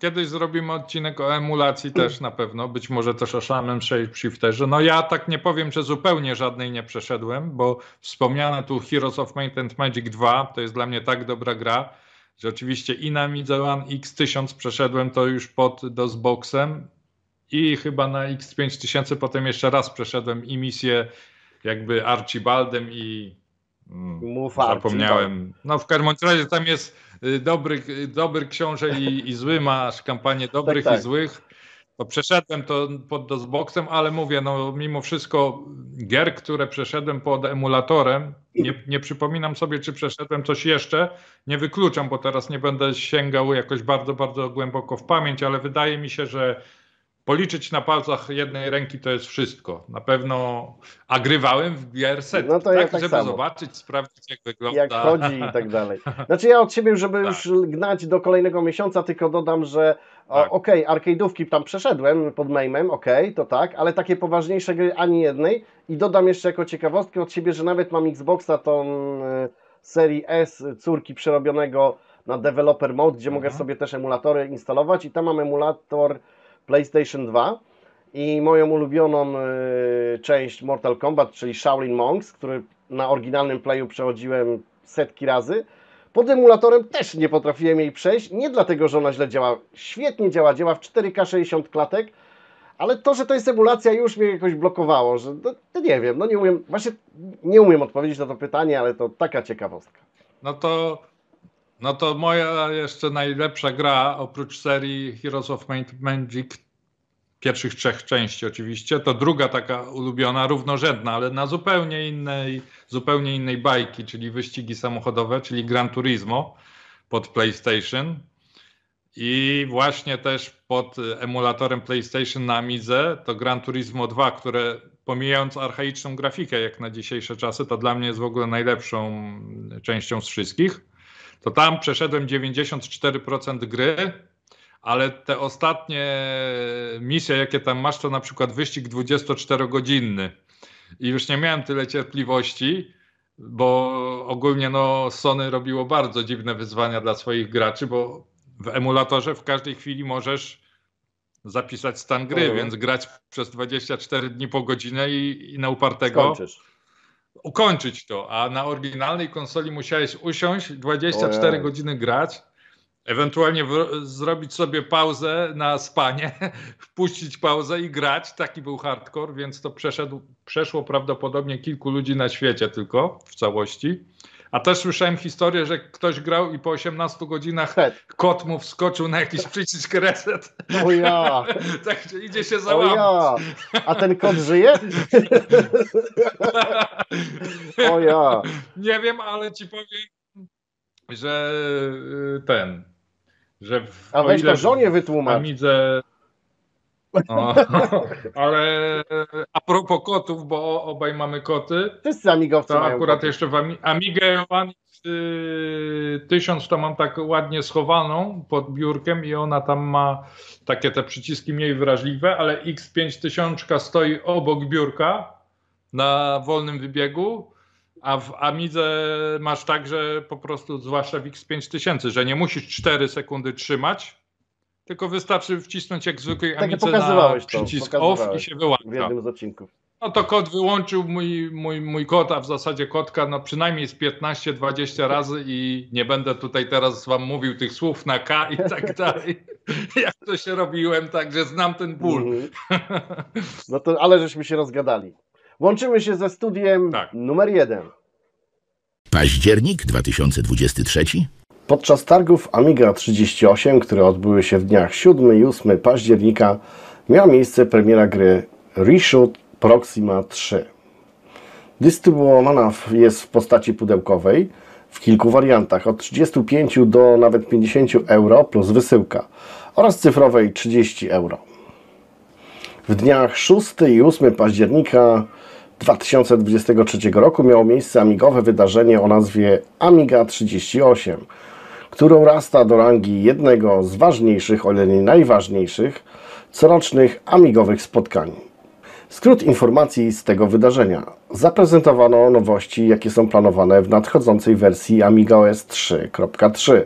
[SPEAKER 3] Kiedyś zrobimy odcinek o emulacji też na pewno, być może też o samym Shifterze. No ja tak nie powiem, że zupełnie żadnej nie przeszedłem, bo wspomniane tu Heroes of Might and Magic 2 to jest dla mnie tak dobra gra, że oczywiście i na Midze One X1000 przeszedłem to już pod dozboxem i chyba na X5000 potem jeszcze raz przeszedłem i misję jakby Archibaldem i mm, zapomniałem. No w każdym razie tam jest Y, dobry, y, dobry książę i, i zły, masz kampanię tak, dobrych tak, tak. i złych. To przeszedłem to pod to ale mówię, no mimo wszystko gier, które przeszedłem pod emulatorem, nie, nie przypominam sobie, czy przeszedłem coś jeszcze, nie wykluczam, bo teraz nie będę sięgał jakoś bardzo, bardzo głęboko w pamięć, ale wydaje mi się, że Policzyć na palcach jednej ręki to jest wszystko. Na pewno agrywałem w set, no to tak, tak żeby samo. zobaczyć, sprawdzić jak wygląda. Jak chodzi i tak dalej.
[SPEAKER 1] Znaczy ja od siebie, żeby tak. już gnać do kolejnego miesiąca, tylko dodam, że tak. okej, okay, arcade'ówki tam przeszedłem pod maimem, okej, okay, to tak, ale takie poważniejsze gry ani jednej. I dodam jeszcze jako ciekawostkę od siebie, że nawet mam Xboxa tą y, serii S córki przerobionego na developer mode, gdzie mogę mhm. sobie też emulatory instalować i tam mam emulator PlayStation 2 i moją ulubioną y, część Mortal Kombat, czyli Shaolin Monks, który na oryginalnym playu przechodziłem setki razy. Pod emulatorem też nie potrafiłem jej przejść, nie dlatego, że ona źle działa. Świetnie działa, działa w 4K 60 klatek, ale to, że to jest emulacja już mnie jakoś blokowało, że nie wiem, no nie umiem, właśnie nie umiem odpowiedzieć na to pytanie, ale to taka ciekawostka.
[SPEAKER 3] No to no to moja jeszcze najlepsza gra, oprócz serii Heroes of Magic, pierwszych trzech części oczywiście, to druga taka ulubiona, równorzędna, ale na zupełnie innej, zupełnie innej bajki, czyli wyścigi samochodowe, czyli Gran Turismo pod PlayStation. I właśnie też pod emulatorem PlayStation na Amidze to Gran Turismo 2, które pomijając archaiczną grafikę jak na dzisiejsze czasy, to dla mnie jest w ogóle najlepszą częścią z wszystkich to tam przeszedłem 94% gry, ale te ostatnie misje, jakie tam masz, to na przykład wyścig 24-godzinny. I już nie miałem tyle cierpliwości, bo ogólnie no, Sony robiło bardzo dziwne wyzwania dla swoich graczy, bo w emulatorze w każdej chwili możesz zapisać stan gry, mhm. więc grać przez 24 dni po godzinę i, i na upartego Skończysz ukończyć to, a na oryginalnej konsoli musiałeś usiąść, 24 Ojej. godziny grać, ewentualnie w- zrobić sobie pauzę na spanie, wpuścić pauzę i grać. Taki był hardcore, więc to przeszedł, przeszło prawdopodobnie kilku ludzi na świecie tylko w całości. A też słyszałem historię, że ktoś grał i po 18 godzinach kot mu wskoczył na jakiś przycisk reset. O ja. tak się idzie się załamać. O ja. A ten kot żyje? o ja. Nie wiem, ale ci powiem, że y, ten, że w, A weź ile, to żonie wytłumacz. Amidze, o, ale a propos kotów, bo obaj mamy koty.
[SPEAKER 1] Wszyscy amigowcy to akurat koty. jeszcze
[SPEAKER 3] w Ami Amigę One y 1000 to mam tak ładnie schowaną pod biurkiem i ona tam ma takie te przyciski mniej wrażliwe, ale X5000 stoi obok biurka na wolnym wybiegu. A w Amidze masz tak, że po prostu, zwłaszcza w X5000, że nie musisz 4 sekundy trzymać, tylko wystarczy wcisnąć jak zwykłej tak Amice na przycisk off i się wyłącza.
[SPEAKER 1] W jednym z odcinków.
[SPEAKER 3] No to kot wyłączył mój, mój, mój kot, a w zasadzie kotka no przynajmniej z 15-20 razy i nie będę tutaj teraz wam mówił tych słów na K i tak dalej. Jak to się robiłem, także znam ten ból. Mhm. No to ale żeśmy się rozgadali.
[SPEAKER 1] Łączymy się ze studiem tak. numer jeden.
[SPEAKER 2] Październik 2023
[SPEAKER 1] Podczas targów Amiga 38, które odbyły się w dniach 7 i 8 października, miała miejsce premiera gry Reshoot Proxima 3. Dystrybuowana jest w postaci pudełkowej w kilku wariantach od 35 do nawet 50 euro plus wysyłka oraz cyfrowej 30 euro. W dniach 6 i 8 października 2023 roku miało miejsce amigowe wydarzenie o nazwie Amiga 38 którą rasta do rangi jednego z ważniejszych, o ile nie najważniejszych, corocznych amigowych spotkań. Skrót informacji z tego wydarzenia. Zaprezentowano nowości, jakie są planowane w nadchodzącej wersji Amiga OS 3.3.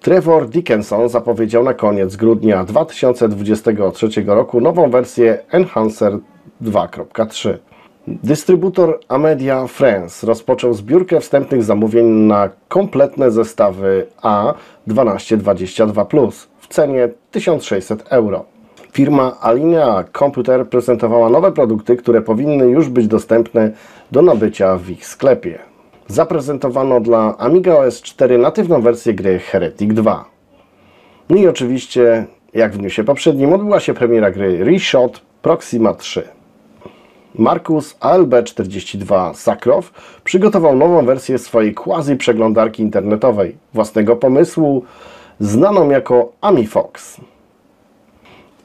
[SPEAKER 1] Trevor Dickinson zapowiedział na koniec grudnia 2023 roku nową wersję Enhancer 2.3. Dystrybutor Amedia France rozpoczął zbiórkę wstępnych zamówień na kompletne zestawy A1222 w cenie 1600 euro. Firma Alinea Computer prezentowała nowe produkty, które powinny już być dostępne do nabycia w ich sklepie. Zaprezentowano dla Amiga OS 4 natywną wersję gry Heretic 2. No i oczywiście, jak w dniu poprzednim, odbyła się premiera gry Reshot Proxima 3. Markus ALB42 Sakrow przygotował nową wersję swojej quasi-przeglądarki internetowej, własnego pomysłu, znaną jako AmiFox.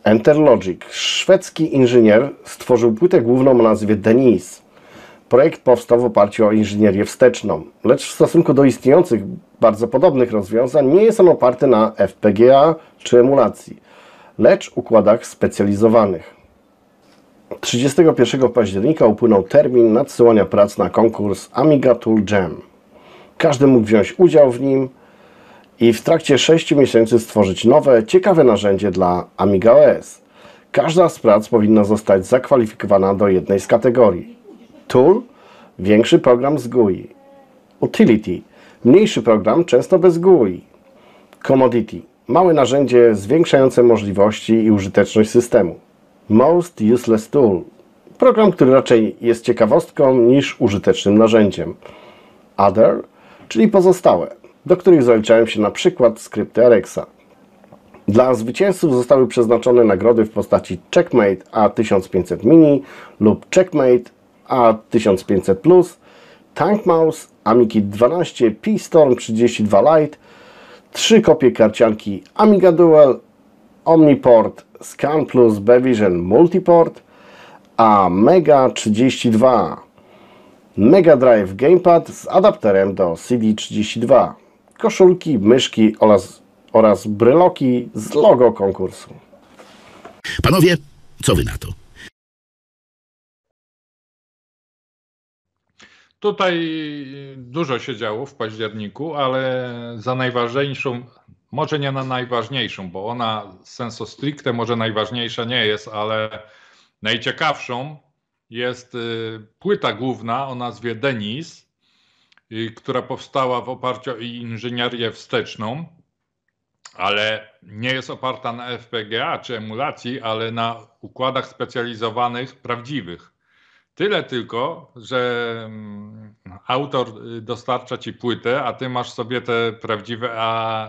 [SPEAKER 1] Enterlogic, szwedzki inżynier, stworzył płytę główną o nazwie Denise. Projekt powstał w oparciu o inżynierię wsteczną, lecz w stosunku do istniejących bardzo podobnych rozwiązań nie jest on oparty na FPGA czy emulacji, lecz układach specjalizowanych. 31 października upłynął termin nadsyłania prac na konkurs Amiga Tool Jam. Każdy mógł wziąć udział w nim i w trakcie 6 miesięcy stworzyć nowe, ciekawe narzędzie dla Amiga OS. Każda z prac powinna zostać zakwalifikowana do jednej z kategorii. Tool – większy program z GUI. Utility – mniejszy program, często bez GUI. Commodity – małe narzędzie zwiększające możliwości i użyteczność systemu. Most Useless Tool. Program, który raczej jest ciekawostką niż użytecznym narzędziem. Other, czyli pozostałe, do których zaliczają się na przykład skrypty Alexa. Dla zwycięzców zostały przeznaczone nagrody w postaci Checkmate A1500 Mini lub Checkmate A1500 Plus, Tank Mouse, Amiki 12, P-Storm 32 Lite, trzy kopie karcianki Amiga Duel Omniport Scan Plus Bevision Multiport, a Mega 32 Mega Drive Gamepad z adapterem do CD32, koszulki, myszki oraz, oraz bryloki z logo konkursu.
[SPEAKER 2] Panowie, co wy na to?
[SPEAKER 3] Tutaj dużo się działo w październiku, ale za najważniejszą może nie na najważniejszą, bo ona sensu stricte może najważniejsza nie jest, ale najciekawszą jest y, płyta główna o nazwie Denis, y, która powstała w oparciu o inżynierię wsteczną, ale nie jest oparta na FPGA czy emulacji, ale na układach specjalizowanych prawdziwych. Tyle tylko, że mm, autor y, dostarcza ci płytę, a ty masz sobie te prawdziwe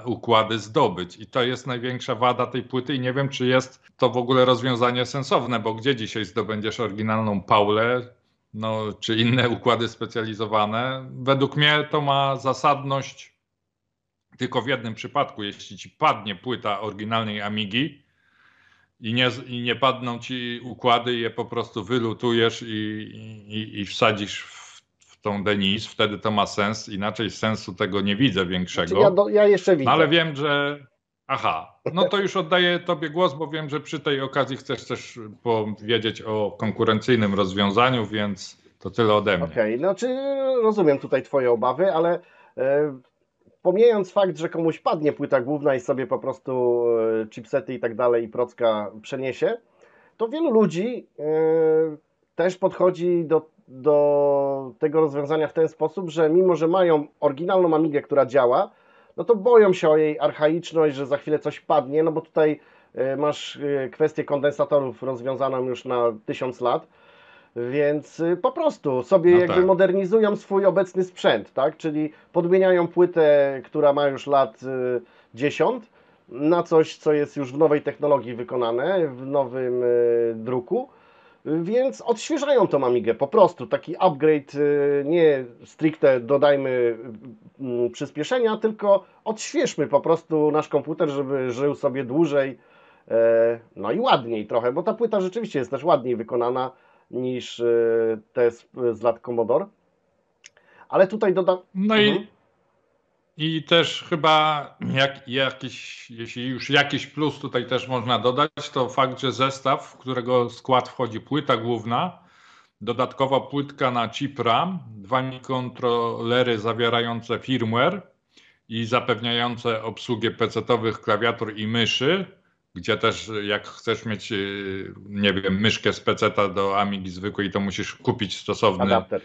[SPEAKER 3] układy zdobyć. I to jest największa wada tej płyty, i nie wiem, czy jest to w ogóle rozwiązanie sensowne, bo gdzie dzisiaj zdobędziesz oryginalną Paulę, no, czy inne układy specjalizowane? Według mnie to ma zasadność tylko w jednym przypadku, jeśli ci padnie płyta oryginalnej Amigi i nie, i nie padną ci układy, je po prostu wylutujesz i, i, i wsadzisz w, w tą Denis, wtedy to ma sens, inaczej sensu tego nie widzę większego. Znaczy ja, do,
[SPEAKER 1] ja, jeszcze widzę. No, ale
[SPEAKER 3] wiem, że aha, no to już oddaję tobie głos, bo wiem, że przy tej okazji chcesz też powiedzieć o konkurencyjnym rozwiązaniu, więc to tyle ode mnie. Okej,
[SPEAKER 1] okay, no znaczy rozumiem tutaj twoje obawy, ale e, pomijając fakt, że komuś padnie płyta główna i sobie po prostu e, chipsety i tak dalej i procka przeniesie, to wielu ludzi e, też podchodzi do, do tego rozwiązania w ten sposób, że mimo, że mają oryginalną Amigę, która działa, no to boją się o jej archaiczność, że za chwilę coś padnie, no bo tutaj e, masz kwestię kondensatorów rozwiązaną już na tysiąc lat, więc y, po prostu sobie no jakby tak. modernizują swój obecny sprzęt, tak? Czyli podmieniają płytę, która ma już lat y, dziesiąt, na coś, co jest już w nowej technologii wykonane, w nowym y, druku. Więc odświeżają tą Amigę po prostu. Taki upgrade nie stricte dodajmy mm, przyspieszenia, tylko odświeżmy po prostu nasz komputer, żeby żył sobie dłużej. E, no i ładniej trochę, bo ta płyta rzeczywiście jest też ładniej wykonana, niż e, te z, z lat Commodore.
[SPEAKER 3] Ale tutaj dodam. No i, mhm. i też chyba jak, jakiś, jeśli już jakiś plus tutaj też można dodać, to fakt, że zestaw, w którego skład wchodzi płyta główna, dodatkowa płytka na chip RAM, dwa mikrokontrolery zawierające firmware i zapewniające obsługę pc towych klawiatur i myszy, gdzie też jak chcesz mieć, y, nie wiem, myszkę z peceta do Amigi zwykłej, to musisz kupić stosowny adapter.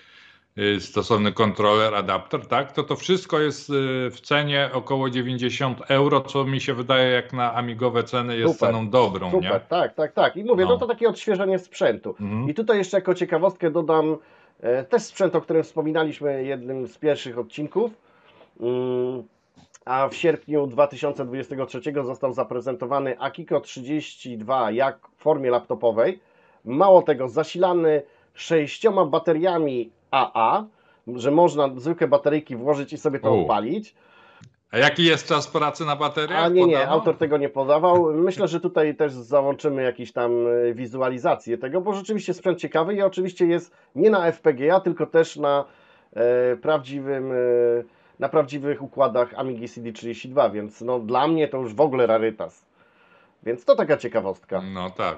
[SPEAKER 3] Y, stosowny kontroler, adapter, tak? To to wszystko jest y, w cenie około 90 euro, co mi się wydaje jak na amigowe ceny jest super, ceną dobrą, super, nie?
[SPEAKER 1] Tak, tak, tak. I mówię, no, no to takie odświeżenie sprzętu. Mhm. I tutaj jeszcze jako ciekawostkę dodam e, też sprzęt, o którym wspominaliśmy w jednym z pierwszych odcinków. Mm, a w sierpniu 2023 został zaprezentowany Akiko 32 jak w formie laptopowej. Mało tego, zasilany sześcioma bateriami AA, że można zwykłe bateryjki włożyć i sobie to U. odpalić.
[SPEAKER 3] A jaki jest czas pracy na bateriach? A nie, nie, Podawał?
[SPEAKER 1] autor tego nie podawał. Myślę, że tutaj też załączymy jakieś tam e, wizualizacje tego, bo rzeczywiście sprzęt ciekawy i oczywiście jest nie na FPGA, tylko też na e, prawdziwym e, na prawdziwych układach Amigi CD32, więc no, dla mnie to już w ogóle rarytas. Więc to taka ciekawostka.
[SPEAKER 3] No tak.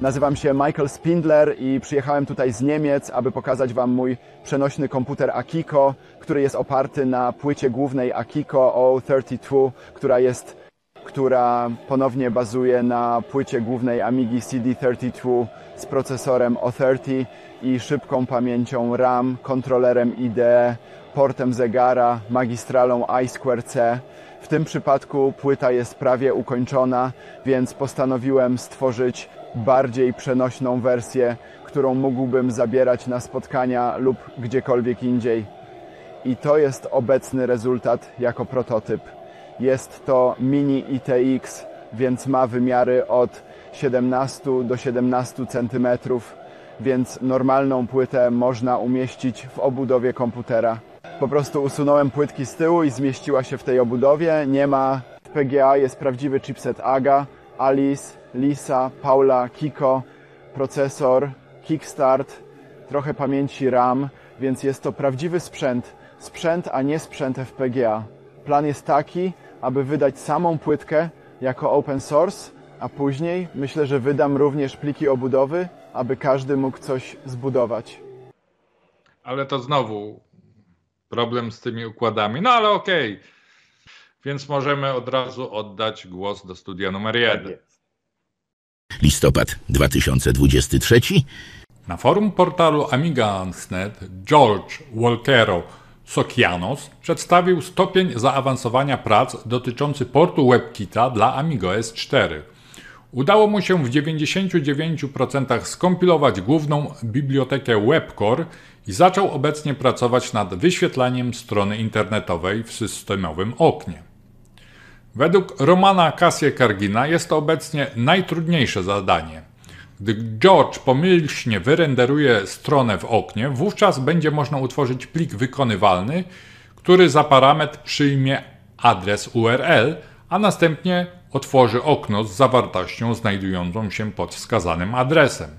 [SPEAKER 4] Nazywam się Michael Spindler i przyjechałem tutaj z Niemiec, aby pokazać Wam mój przenośny komputer Akiko, który jest oparty na płycie głównej Akiko O32, która jest która ponownie bazuje na płycie głównej Amigi CD32 z procesorem O30 i szybką pamięcią RAM, kontrolerem IDE, portem zegara, magistralą I2C. W tym przypadku płyta jest prawie ukończona, więc postanowiłem stworzyć bardziej przenośną wersję, którą mógłbym zabierać na spotkania lub gdziekolwiek indziej. I to jest obecny rezultat jako prototyp. Jest to mini ITX, więc ma wymiary od 17 do 17 centymetrów więc normalną płytę można umieścić w obudowie komputera. Po prostu usunąłem płytki z tyłu i zmieściła się w tej obudowie. Nie ma PGA, jest prawdziwy chipset AGA, Alice, Lisa, Paula, Kiko, procesor, kickstart, trochę pamięci RAM, więc jest to prawdziwy sprzęt. Sprzęt, a nie sprzęt FPGA. Plan jest taki, aby wydać samą płytkę jako open source, a później myślę, że wydam również pliki obudowy aby każdy mógł coś zbudować.
[SPEAKER 3] Ale to znowu problem z tymi układami. No ale okej. Okay. Więc możemy od razu oddać głos do studia numer tak jeden.
[SPEAKER 2] Listopad 2023.
[SPEAKER 3] Na forum portalu Amigans.net George Walkero Sokianos przedstawił stopień zaawansowania prac dotyczący portu WebKita dla s 4. Udało mu się w 99% skompilować główną bibliotekę WebCore i zaczął obecnie pracować nad wyświetlaniem strony internetowej w systemowym oknie. Według Romana Kasje Kargina jest to obecnie najtrudniejsze zadanie. Gdy George pomyślnie wyrenderuje stronę w oknie, wówczas będzie można utworzyć plik wykonywalny, który za parametr przyjmie adres URL – a następnie otworzy okno z zawartością znajdującą się pod wskazanym adresem.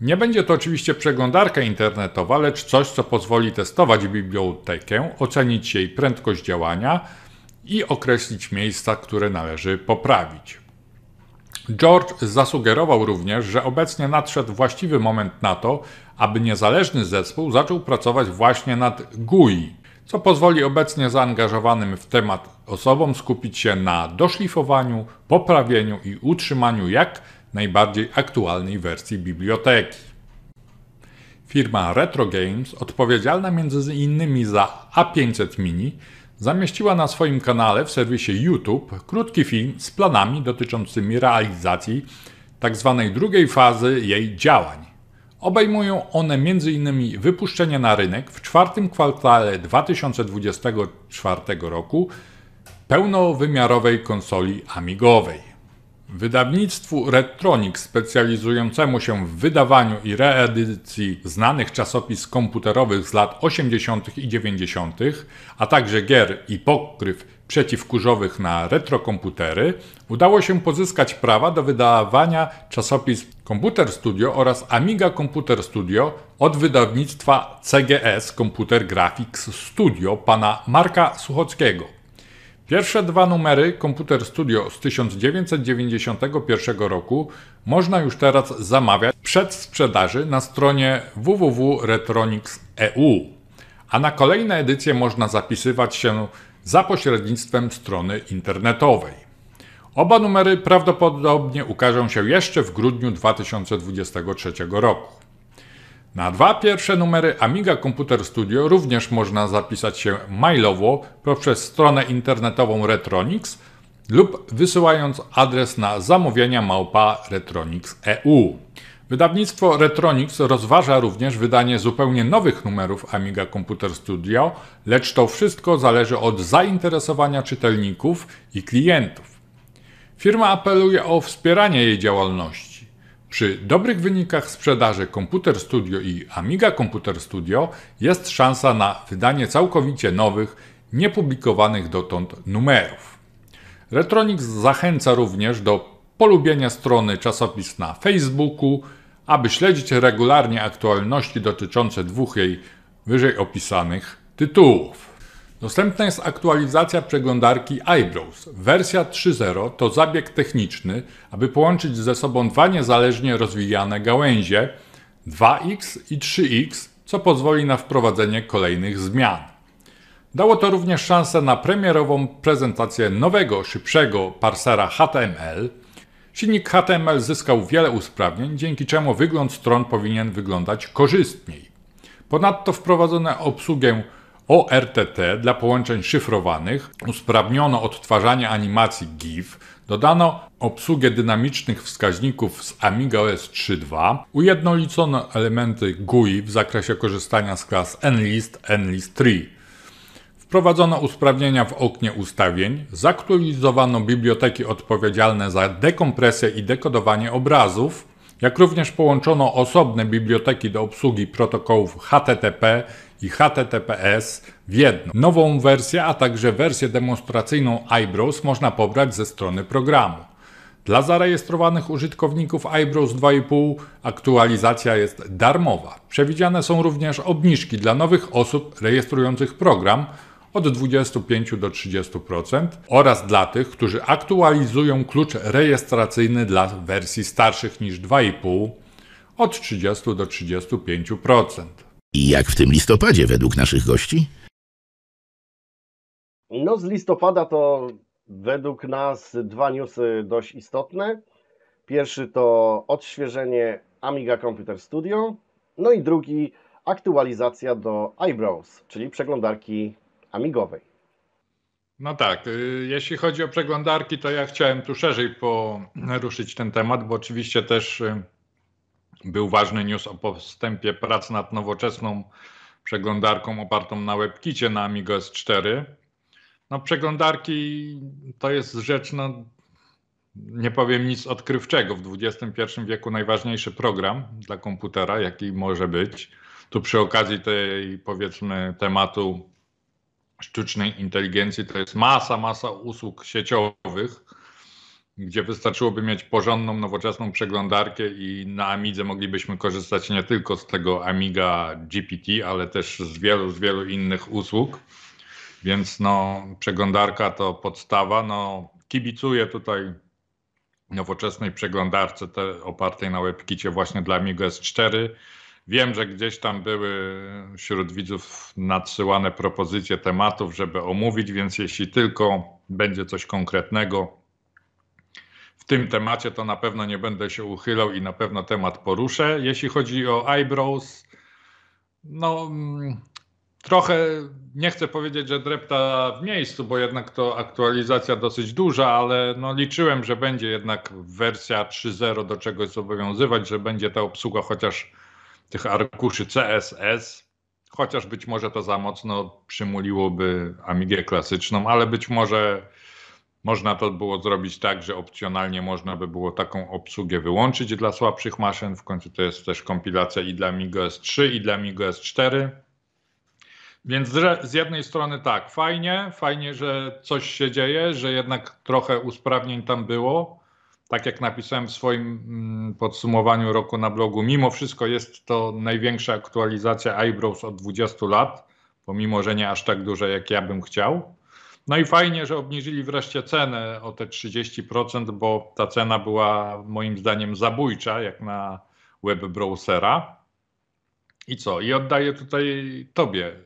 [SPEAKER 3] Nie będzie to oczywiście przeglądarka internetowa, lecz coś, co pozwoli testować bibliotekę, ocenić jej prędkość działania i określić miejsca, które należy poprawić. George zasugerował również, że obecnie nadszedł właściwy moment na to, aby niezależny zespół zaczął pracować właśnie nad GUI, co pozwoli obecnie zaangażowanym w temat osobom skupić się na doszlifowaniu, poprawieniu i utrzymaniu jak najbardziej aktualnej wersji biblioteki. Firma Retro Games, odpowiedzialna m.in. za A500 Mini, zamieściła na swoim kanale w serwisie YouTube krótki film z planami dotyczącymi realizacji tzw. Tak drugiej fazy jej działań Obejmują one m.in. wypuszczenie na rynek w czwartym kwartale 2024 roku pełnowymiarowej konsoli amigowej. Wydawnictwu Redtronic specjalizującemu się w wydawaniu i reedycji znanych czasopism komputerowych z lat 80. i 90., a także gier i pokryw przeciwkurzowych na retrokomputery, udało się pozyskać prawa do wydawania czasopism Computer Studio oraz Amiga Computer Studio od wydawnictwa CGS Computer Graphics Studio pana Marka Suchockiego. Pierwsze dwa numery Computer Studio z 1991 roku można już teraz zamawiać przed sprzedaży na stronie www.retronics.eu. A na kolejne edycje można zapisywać się za pośrednictwem strony internetowej. Oba numery prawdopodobnie ukażą się jeszcze w grudniu 2023 roku. Na dwa pierwsze numery Amiga Computer Studio również można zapisać się mailowo poprzez stronę internetową Retronix lub wysyłając adres na zamówienia małpa retronix.eu. Wydawnictwo Retronix rozważa również wydanie zupełnie nowych numerów Amiga Computer Studio, lecz to wszystko zależy od zainteresowania czytelników i klientów. Firma apeluje o wspieranie jej działalności. Przy dobrych wynikach sprzedaży Computer Studio i Amiga Computer Studio jest szansa na wydanie całkowicie nowych, niepublikowanych dotąd numerów. Retronix zachęca również do polubienia strony czasopis na Facebooku, aby śledzić regularnie aktualności dotyczące dwóch jej wyżej opisanych tytułów. Dostępna jest aktualizacja przeglądarki Eyebrows. Wersja 3.0 to zabieg techniczny, aby połączyć ze sobą dwa niezależnie rozwijane gałęzie 2X i 3X, co pozwoli na wprowadzenie kolejnych zmian. Dało to również szansę na premierową prezentację nowego, szybszego parsera HTML, Silnik HTML zyskał wiele usprawnień, dzięki czemu wygląd stron powinien wyglądać korzystniej. Ponadto wprowadzono obsługę ORTT dla połączeń szyfrowanych, usprawniono odtwarzanie animacji GIF, dodano obsługę dynamicznych wskaźników z Amiga OS 3.2, ujednolicono elementy GUI w zakresie korzystania z klas nlist, nlist 3. Wprowadzono usprawnienia w oknie ustawień, zaktualizowano biblioteki odpowiedzialne za dekompresję i dekodowanie obrazów, jak również połączono osobne biblioteki do obsługi protokołów HTTP i HTTPS w jedną. Nową wersję, a także wersję demonstracyjną iBrowse można pobrać ze strony programu. Dla zarejestrowanych użytkowników iBrowse 2.5 aktualizacja jest darmowa. Przewidziane są również obniżki dla nowych osób rejestrujących program, od 25 do 30% oraz dla tych, którzy aktualizują klucz rejestracyjny dla wersji starszych niż 2,5 od 30 do 35%. I
[SPEAKER 2] jak w tym listopadzie według naszych gości?
[SPEAKER 1] No z listopada to według nas dwa newsy dość istotne. Pierwszy to odświeżenie Amiga Computer Studio, no i drugi aktualizacja do Eyebrows, czyli przeglądarki amigowej.
[SPEAKER 3] No tak, y, jeśli chodzi o przeglądarki, to ja chciałem tu szerzej poruszyć ten temat, bo oczywiście też y, był ważny news o postępie prac nad nowoczesną przeglądarką opartą na WebKicie na Amigo S4. No przeglądarki to jest rzecz, no, nie powiem nic odkrywczego. W XXI wieku najważniejszy program dla komputera, jaki może być. Tu przy okazji tej powiedzmy tematu sztucznej inteligencji to jest masa, masa usług sieciowych, gdzie wystarczyłoby mieć porządną, nowoczesną przeglądarkę i na Amidze moglibyśmy korzystać nie tylko z tego Amiga GPT, ale też z wielu, z wielu innych usług. Więc no, przeglądarka to podstawa. No, kibicuję tutaj nowoczesnej przeglądarce te, opartej na WebKicie właśnie dla Amiga S4. Wiem, że gdzieś tam były wśród widzów nadsyłane propozycje tematów, żeby omówić, więc jeśli tylko będzie coś konkretnego w tym temacie, to na pewno nie będę się uchylał i na pewno temat poruszę. Jeśli chodzi o eyebrows, no mm, trochę nie chcę powiedzieć, że drepta w miejscu, bo jednak to aktualizacja dosyć duża, ale no liczyłem, że będzie jednak wersja 3.0 do czegoś zobowiązywać, że będzie ta obsługa chociaż tych arkuszy CSS, chociaż być może to za mocno przymuliłoby Amigę klasyczną, ale być może można to było zrobić tak, że opcjonalnie można by było taką obsługę wyłączyć dla słabszych maszyn. W końcu to jest też kompilacja i dla Amigo S3, i dla Amigo S4. Więc z jednej strony tak, fajnie, fajnie, że coś się dzieje, że jednak trochę usprawnień tam było, tak jak napisałem w swoim mm, podsumowaniu roku na blogu, mimo wszystko jest to największa aktualizacja eyebrows od 20 lat, pomimo że nie aż tak duże, jak ja bym chciał. No i fajnie, że obniżyli wreszcie cenę o te 30%, bo ta cena była moim zdaniem zabójcza, jak na web browsera. I co? I oddaję tutaj tobie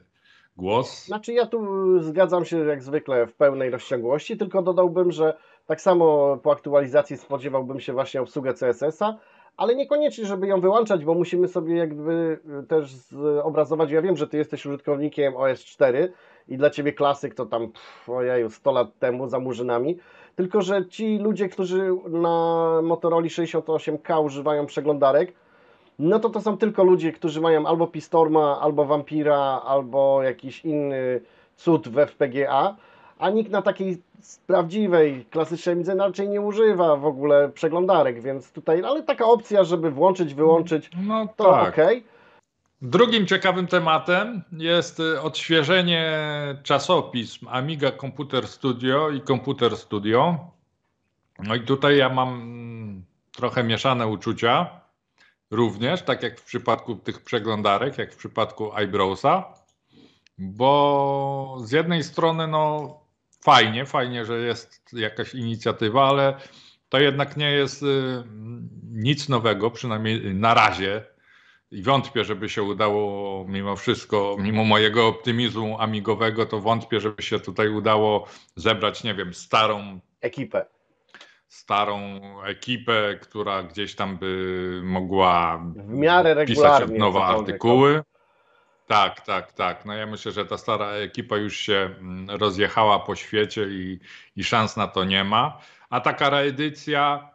[SPEAKER 3] głos.
[SPEAKER 1] Znaczy ja tu zgadzam się jak zwykle w pełnej rozciągłości, tylko dodałbym, że tak samo po aktualizacji spodziewałbym się właśnie obsługę CSS-a, ale niekoniecznie, żeby ją wyłączać, bo musimy sobie jakby y, też obrazować. Ja wiem, że ty jesteś użytkownikiem OS4 i dla ciebie klasyk to tam, pff, ojeju, 100 lat temu za murzynami. Tylko, że ci ludzie, którzy na Motorola 68K używają przeglądarek, no to to są tylko ludzie, którzy mają albo Pistorma, albo Vampira, albo jakiś inny cud w FPGA, a nikt na takiej z prawdziwej, klasycznej widzenia raczej nie używa w ogóle przeglądarek, więc tutaj, ale taka opcja, żeby włączyć, wyłączyć, no, to tak. ok.
[SPEAKER 3] Drugim ciekawym tematem jest odświeżenie czasopism Amiga Computer Studio i Computer Studio. No i tutaj ja mam trochę mieszane uczucia, również tak jak w przypadku tych przeglądarek, jak w przypadku iBrowsa, bo z jednej strony no, fajnie, fajnie, że jest jakaś inicjatywa, ale to jednak nie jest y, nic nowego, przynajmniej na razie. I wątpię, żeby się udało mimo wszystko, mimo mojego optymizmu amigowego, to wątpię, żeby się tutaj udało zebrać, nie wiem, starą ekipę. Starą ekipę, która gdzieś tam by mogła w miarę pisać nowe nowa artykuły. No. Tak, tak, tak. No ja myślę, że ta stara ekipa już się mm, rozjechała po świecie i, i szans na to nie ma. A taka reedycja,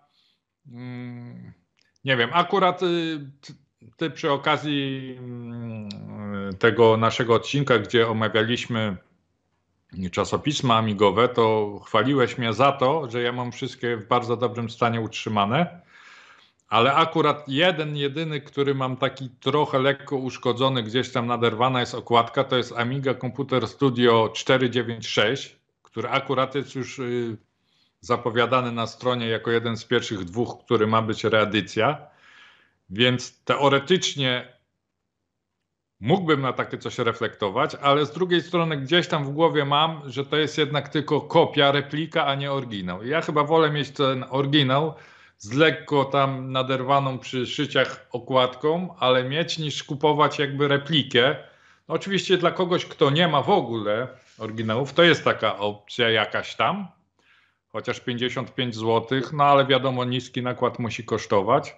[SPEAKER 3] mm, nie wiem, akurat y, ty, przy okazji mm, tego naszego odcinka, gdzie omawialiśmy czasopisma amigowe, to chwaliłeś mnie za to, że ja mam wszystkie w bardzo dobrym stanie utrzymane ale akurat jeden, jedyny, który mam taki trochę lekko uszkodzony, gdzieś tam naderwana jest okładka, to jest Amiga Computer Studio 496, który akurat jest już y, zapowiadany na stronie jako jeden z pierwszych dwóch, który ma być reedycja. Więc teoretycznie mógłbym na takie coś reflektować, ale z drugiej strony gdzieś tam w głowie mam, że to jest jednak tylko kopia, replika, a nie oryginał. ja chyba wolę mieć ten oryginał, z lekko tam naderwaną przy szyciach okładką, ale mieć niż kupować jakby replikę. No oczywiście dla kogoś, kto nie ma w ogóle oryginałów, to jest taka opcja jakaś tam, chociaż 55 zł, no ale wiadomo, niski nakład musi kosztować.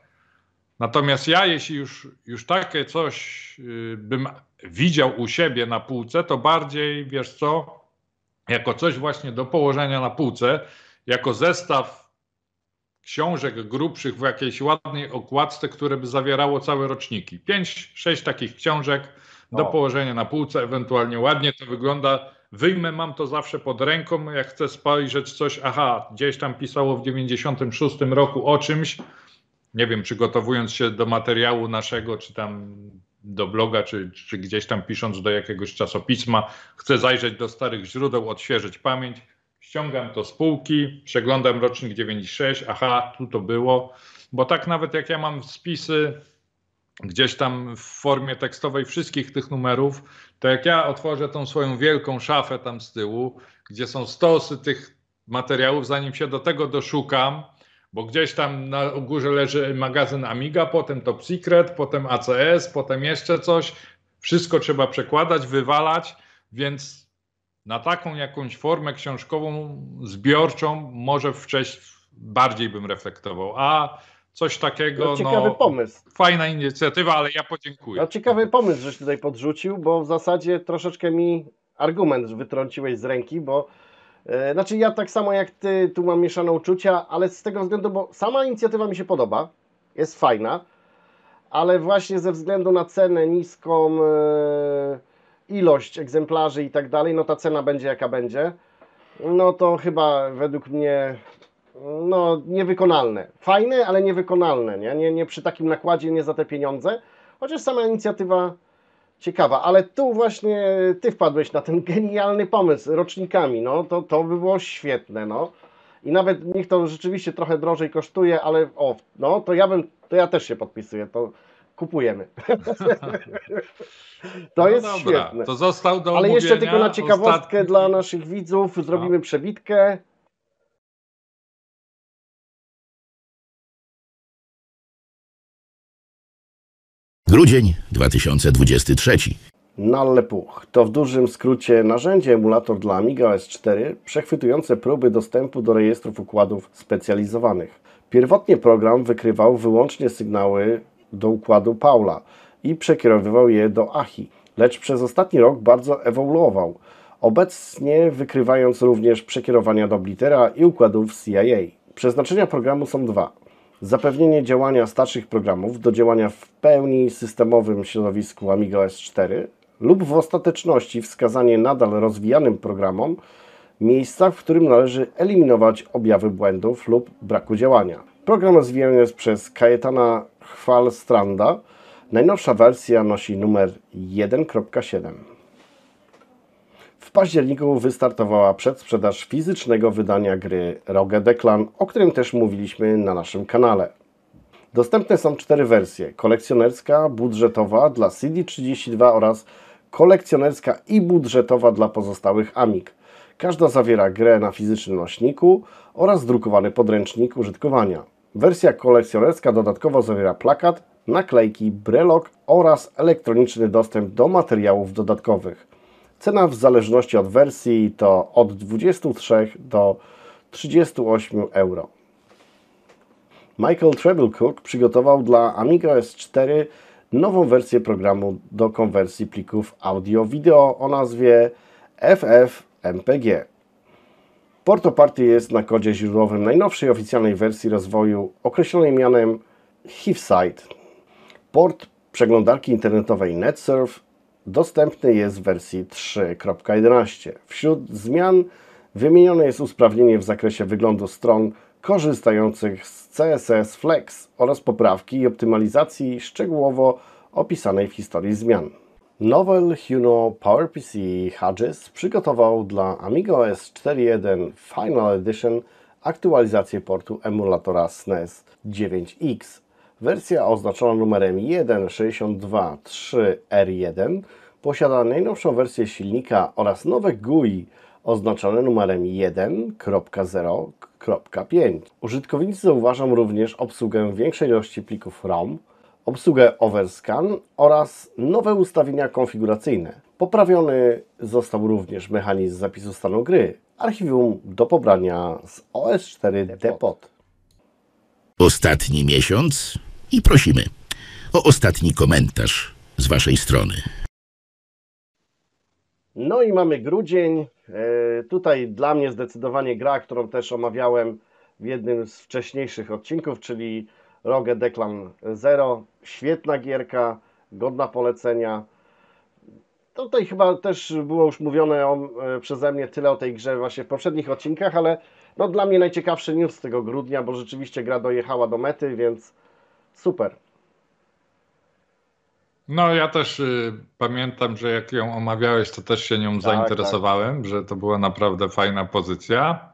[SPEAKER 3] Natomiast ja, jeśli już, już takie coś y, bym widział u siebie na półce, to bardziej, wiesz co, jako coś właśnie do położenia na półce, jako zestaw książek grubszych w jakiejś ładnej okładce, które by zawierało całe roczniki. Pięć, sześć takich książek no. do położenia na półce, ewentualnie ładnie to wygląda. Wyjmę, mam to zawsze pod ręką, jak chcę spojrzeć coś, aha, gdzieś tam pisało w 96 roku o czymś, nie wiem, przygotowując się do materiału naszego, czy tam do bloga, czy, czy gdzieś tam pisząc do jakiegoś czasopisma, chcę zajrzeć do starych źródeł, odświeżyć pamięć ściągam to spółki, przeglądam rocznik 96, aha, tu to było, bo tak nawet jak ja mam spisy gdzieś tam w formie tekstowej wszystkich tych numerów, to jak ja otworzę tą swoją wielką szafę tam z tyłu, gdzie są stosy tych materiałów, zanim się do tego doszukam, bo gdzieś tam na górze leży magazyn Amiga, potem Top Secret, potem ACS, potem jeszcze coś, wszystko trzeba przekładać, wywalać, więc na taką jakąś formę książkową, zbiorczą, może wcześniej bardziej bym reflektował. A coś takiego. No, no ciekawy no, pomysł. Fajna inicjatywa, ale ja podziękuję.
[SPEAKER 1] No, ciekawy pomysł, żeś tutaj podrzucił, bo w zasadzie troszeczkę mi argument wytrąciłeś z ręki, bo. Yy, znaczy, ja tak samo jak ty, tu mam mieszane uczucia, ale z tego względu, bo sama inicjatywa mi się podoba, jest fajna, ale właśnie ze względu na cenę niską, yy, ilość egzemplarzy i tak dalej, no ta cena będzie jaka będzie, no to chyba według mnie no, niewykonalne. Fajne, ale niewykonalne, nie? Nie, nie przy takim nakładzie, nie za te pieniądze, chociaż sama inicjatywa ciekawa, ale tu właśnie Ty wpadłeś na ten genialny pomysł rocznikami, no to, to by było świetne, no. I nawet niech to rzeczywiście trochę drożej kosztuje, ale o, no to ja bym, to ja też się podpisuję, to kupujemy. to
[SPEAKER 3] no jest dobra, świetne. To został do Ale jeszcze tylko na ciekawostkę
[SPEAKER 1] ostatni... dla naszych widzów no. zrobimy no. przebitkę.
[SPEAKER 3] Grudzień 2023.
[SPEAKER 1] Puch to w dużym skrócie narzędzie emulator dla Amiga OS4 przechwytujące próby dostępu do rejestrów układów specjalizowanych. Pierwotnie program wykrywał wyłącznie sygnały do układu Paula i przekierowywał je do Achi, lecz przez ostatni rok bardzo ewoluował, obecnie wykrywając również przekierowania do Blitera i układów CIA. Przeznaczenia programu są dwa. Zapewnienie działania starszych programów do działania w pełni systemowym środowisku Amiga S4 lub w ostateczności wskazanie nadal rozwijanym programom miejsca, w którym należy eliminować objawy błędów lub braku działania. Program rozwijany jest przez Kajetana chwal Stranda. Najnowsza wersja nosi numer 1.7. W październiku wystartowała przedsprzedaż fizycznego wydania gry Rogue Declan, o którym też mówiliśmy na naszym kanale. Dostępne są cztery wersje: kolekcjonerska, budżetowa dla CD32 oraz kolekcjonerska i budżetowa dla pozostałych Amig. Każda zawiera grę na fizycznym nośniku oraz drukowany podręcznik użytkowania. Wersja kolekcjonerska dodatkowo zawiera plakat, naklejki, brelok oraz elektroniczny dostęp do materiałów dodatkowych. Cena w zależności od wersji to od 23 do 38 euro. Michael Treblecook przygotował dla Amiga S4 nową wersję programu do konwersji plików audio video o nazwie FFmpg. Porto Party jest na kodzie źródłowym najnowszej oficjalnej wersji rozwoju określonej mianem HIVSite. Port przeglądarki internetowej NetSurf dostępny jest w wersji 3.11. Wśród zmian wymienione jest usprawnienie w zakresie wyglądu stron korzystających z CSS Flex oraz poprawki i optymalizacji szczegółowo opisanej w historii zmian. Nowel Huno PowerPC Hodges przygotował dla Amiga OS 4.1 Final Edition aktualizację portu emulatora SNES 9X. E Wersja oznaczona numerem 1623R1 posiada najnowszą wersję silnika oraz nowe GUI oznaczone numerem 1.0.5. Użytkownicy zauważą również obsługę większej ilości plików ROM, obsługę overscan oraz nowe ustawienia konfiguracyjne. Poprawiony został również mechanizm zapisu stanu gry, archiwum do pobrania z OS4 Depot.
[SPEAKER 2] Ostatni miesiąc i prosimy o ostatni komentarz z Waszej strony.
[SPEAKER 1] No i mamy grudzień. E, tutaj dla mnie zdecydowanie gra, którą też omawiałem w jednym z wcześniejszych odcinków, czyli Rogue Declan zero Świetna gierka, godna polecenia. Tutaj chyba też było już mówione o, e, przeze mnie tyle o tej grze właśnie w poprzednich odcinkach, ale no dla mnie najciekawszy news z tego grudnia, bo rzeczywiście gra dojechała do mety, więc super.
[SPEAKER 3] No ja też y, pamiętam, że jak ją omawiałeś, to też się nią tak, tak. zainteresowałem, tak. że to była naprawdę fajna pozycja.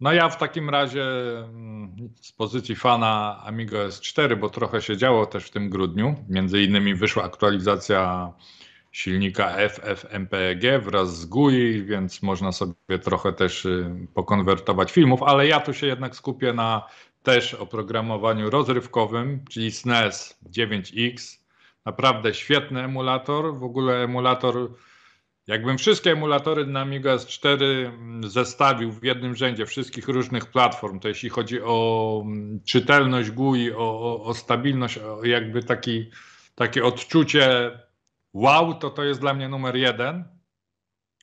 [SPEAKER 3] No ja w takim razie mm, z pozycji fana Amigo S4, bo trochę się działo też w tym grudniu, między innymi wyszła aktualizacja silnika FFmpeg wraz z GUI, więc można sobie trochę też y, pokonwertować filmów, ale ja tu się jednak skupię na też oprogramowaniu rozrywkowym, czyli SNES 9X. E Naprawdę świetny emulator, w ogóle emulator Jakbym wszystkie emulatory na Amiga S4 mm, zestawił w jednym rzędzie wszystkich różnych platform, to jeśli chodzi o mm, czytelność GUI, o, o, o stabilność, o jakby taki, takie odczucie wow, to to jest dla mnie numer jeden.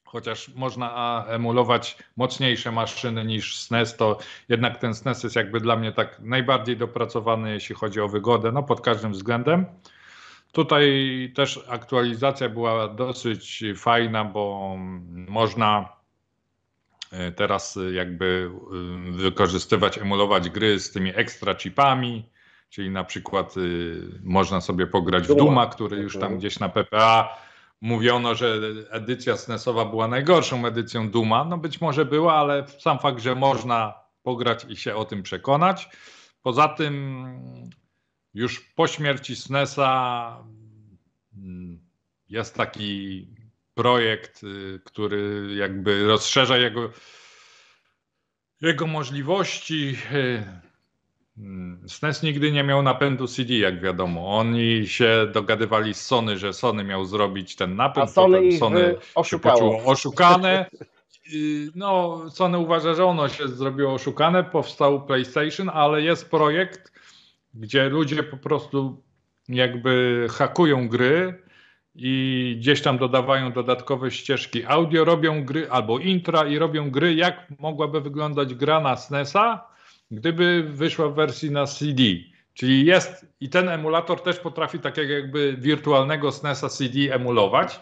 [SPEAKER 3] Chociaż można emulować mocniejsze maszyny niż SNES, e to jednak ten SNES e jest jakby dla mnie tak najbardziej dopracowany, jeśli chodzi o wygodę, no pod każdym względem. Tutaj też aktualizacja była dosyć fajna, bo można e, teraz jakby e, wykorzystywać, emulować gry z tymi ekstra chipami, czyli na przykład e, można sobie pograć w Duma, który już tam mhm. gdzieś na PPA mówiono, że edycja SNESowa była najgorszą edycją Duma. No być może była, ale sam fakt, że można pograć i się o tym przekonać. Poza tym już po śmierci SNESa mm, jest taki projekt, y, który jakby rozszerza jego, jego możliwości. Y, mm, SNES nigdy nie miał napędu CD, jak wiadomo. Oni się dogadywali z Sony, że Sony miał zrobić ten napęd, A Sony, y, Sony się poczuło oszukane. No, Sony uważa, że ono się zrobiło oszukane, powstał PlayStation, ale jest projekt, gdzie ludzie po prostu jakby hakują gry i gdzieś tam dodawają dodatkowe ścieżki audio, robią gry albo intra i robią gry, jak mogłaby wyglądać gra na SNESa, gdyby wyszła w wersji na CD. Czyli jest i ten emulator też potrafi takiego jakby wirtualnego SNESa CD emulować.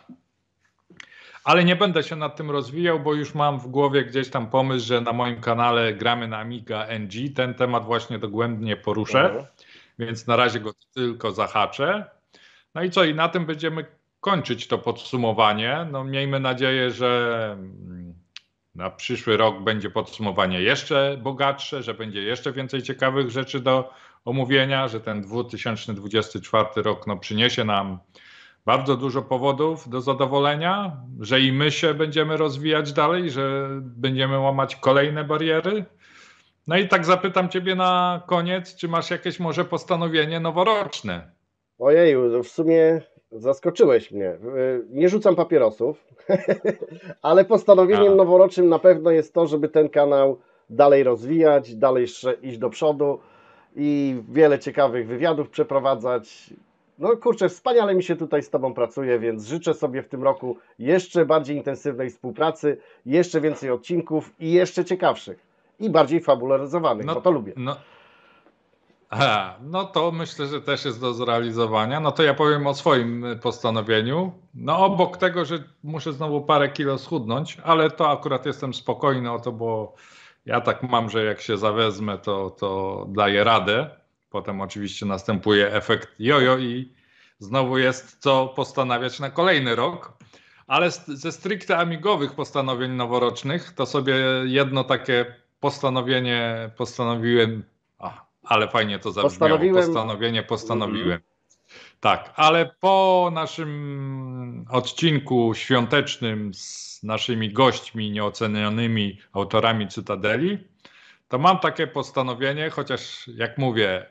[SPEAKER 3] Ale nie będę się nad tym rozwijał, bo już mam w głowie gdzieś tam pomysł, że na moim kanale gramy na Amiga NG. Ten temat właśnie dogłębnie poruszę. Mhm więc na razie go tylko zahaczę. No i co, i na tym będziemy kończyć to podsumowanie. No miejmy nadzieję, że mm, na przyszły rok będzie podsumowanie jeszcze bogatsze, że będzie jeszcze więcej ciekawych rzeczy do omówienia, że ten 2024 rok no, przyniesie nam bardzo dużo powodów do zadowolenia, że i my się będziemy rozwijać dalej, że będziemy łamać kolejne bariery. No i tak zapytam Ciebie na koniec, czy masz jakieś może postanowienie noworoczne?
[SPEAKER 1] Ojeju, no w sumie zaskoczyłeś mnie. Y, nie rzucam papierosów, ale postanowieniem A. noworocznym na pewno jest to, żeby ten kanał dalej rozwijać, dalej iść do przodu i wiele ciekawych wywiadów przeprowadzać. No kurczę, wspaniale mi się tutaj z Tobą pracuje, więc życzę sobie w tym roku jeszcze bardziej intensywnej współpracy, jeszcze więcej odcinków i jeszcze ciekawszych i bardziej fabularyzowanych, no, bo to lubię. No,
[SPEAKER 3] a, no to myślę, że też jest do zrealizowania. No to ja powiem o swoim postanowieniu. No obok tego, że muszę znowu parę kilo schudnąć, ale to akurat jestem spokojny o to, bo ja tak mam, że jak się zawezmę, to, to daję radę. Potem oczywiście następuje efekt jojo i znowu jest co postanawiać na kolejny rok. Ale ze stricte amigowych postanowień noworocznych to sobie jedno takie postanowienie, postanowiłem, a, ale fajnie to zabrzmiało, postanowiłem. postanowienie, postanowiłem. Tak, ale po naszym odcinku świątecznym z naszymi gośćmi nieocenionymi autorami Cytadeli, to mam takie postanowienie, chociaż jak mówię,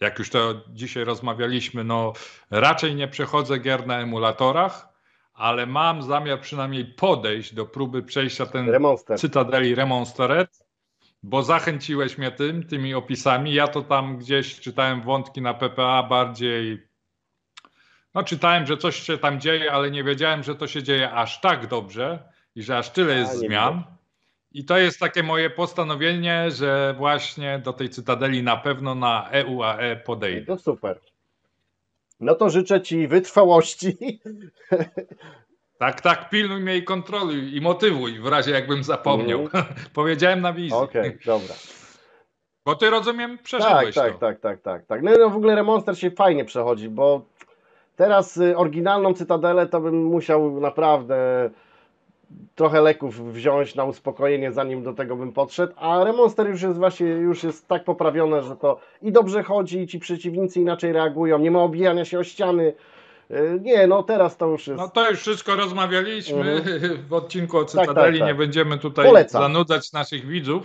[SPEAKER 3] jak już to dzisiaj rozmawialiśmy, no raczej nie przechodzę gier na emulatorach, ale mam zamiar przynajmniej podejść do próby przejścia ten Remonster. Cytadeli Remonsteret, bo zachęciłeś mnie tym, tymi opisami. Ja to tam gdzieś czytałem wątki na PPA bardziej. No, czytałem, że coś się tam dzieje, ale nie wiedziałem, że to się dzieje aż tak dobrze i że aż tyle jest zmian. I to jest takie moje postanowienie, że właśnie do tej cytadeli na pewno na EUAE e podejdę. No to
[SPEAKER 1] super. No to życzę Ci wytrwałości.
[SPEAKER 3] Tak, tak, pilnuj mnie i kontroluj i motywuj w razie jakbym zapomniał. Mm. Powiedziałem na wizji. Okej, okay, dobra. Bo ty rozumiem, przeszedłeś tak, tak, tak, tak, tak, tak,
[SPEAKER 1] tak. No w ogóle Remonster się fajnie przechodzi, bo teraz y, oryginalną Cytadelę to bym musiał naprawdę trochę leków wziąć na uspokojenie, zanim do tego bym podszedł, a Remonster już jest właśnie, już jest tak poprawione, że to i dobrze chodzi, i ci przeciwnicy inaczej reagują, nie ma obijania się o ściany, y, nie, no teraz to
[SPEAKER 3] już jest. No to już wszystko rozmawialiśmy mhm. w odcinku o Cytadeli, tak, tak, tak. nie będziemy tutaj Polecam. zanudzać naszych widzów.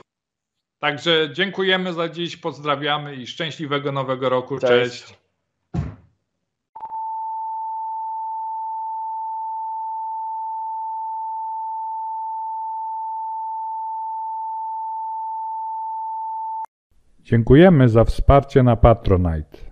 [SPEAKER 3] Także dziękujemy za dziś, pozdrawiamy i szczęśliwego nowego roku. Cześć. Cześć. Dziękujemy za wsparcie na Patronite.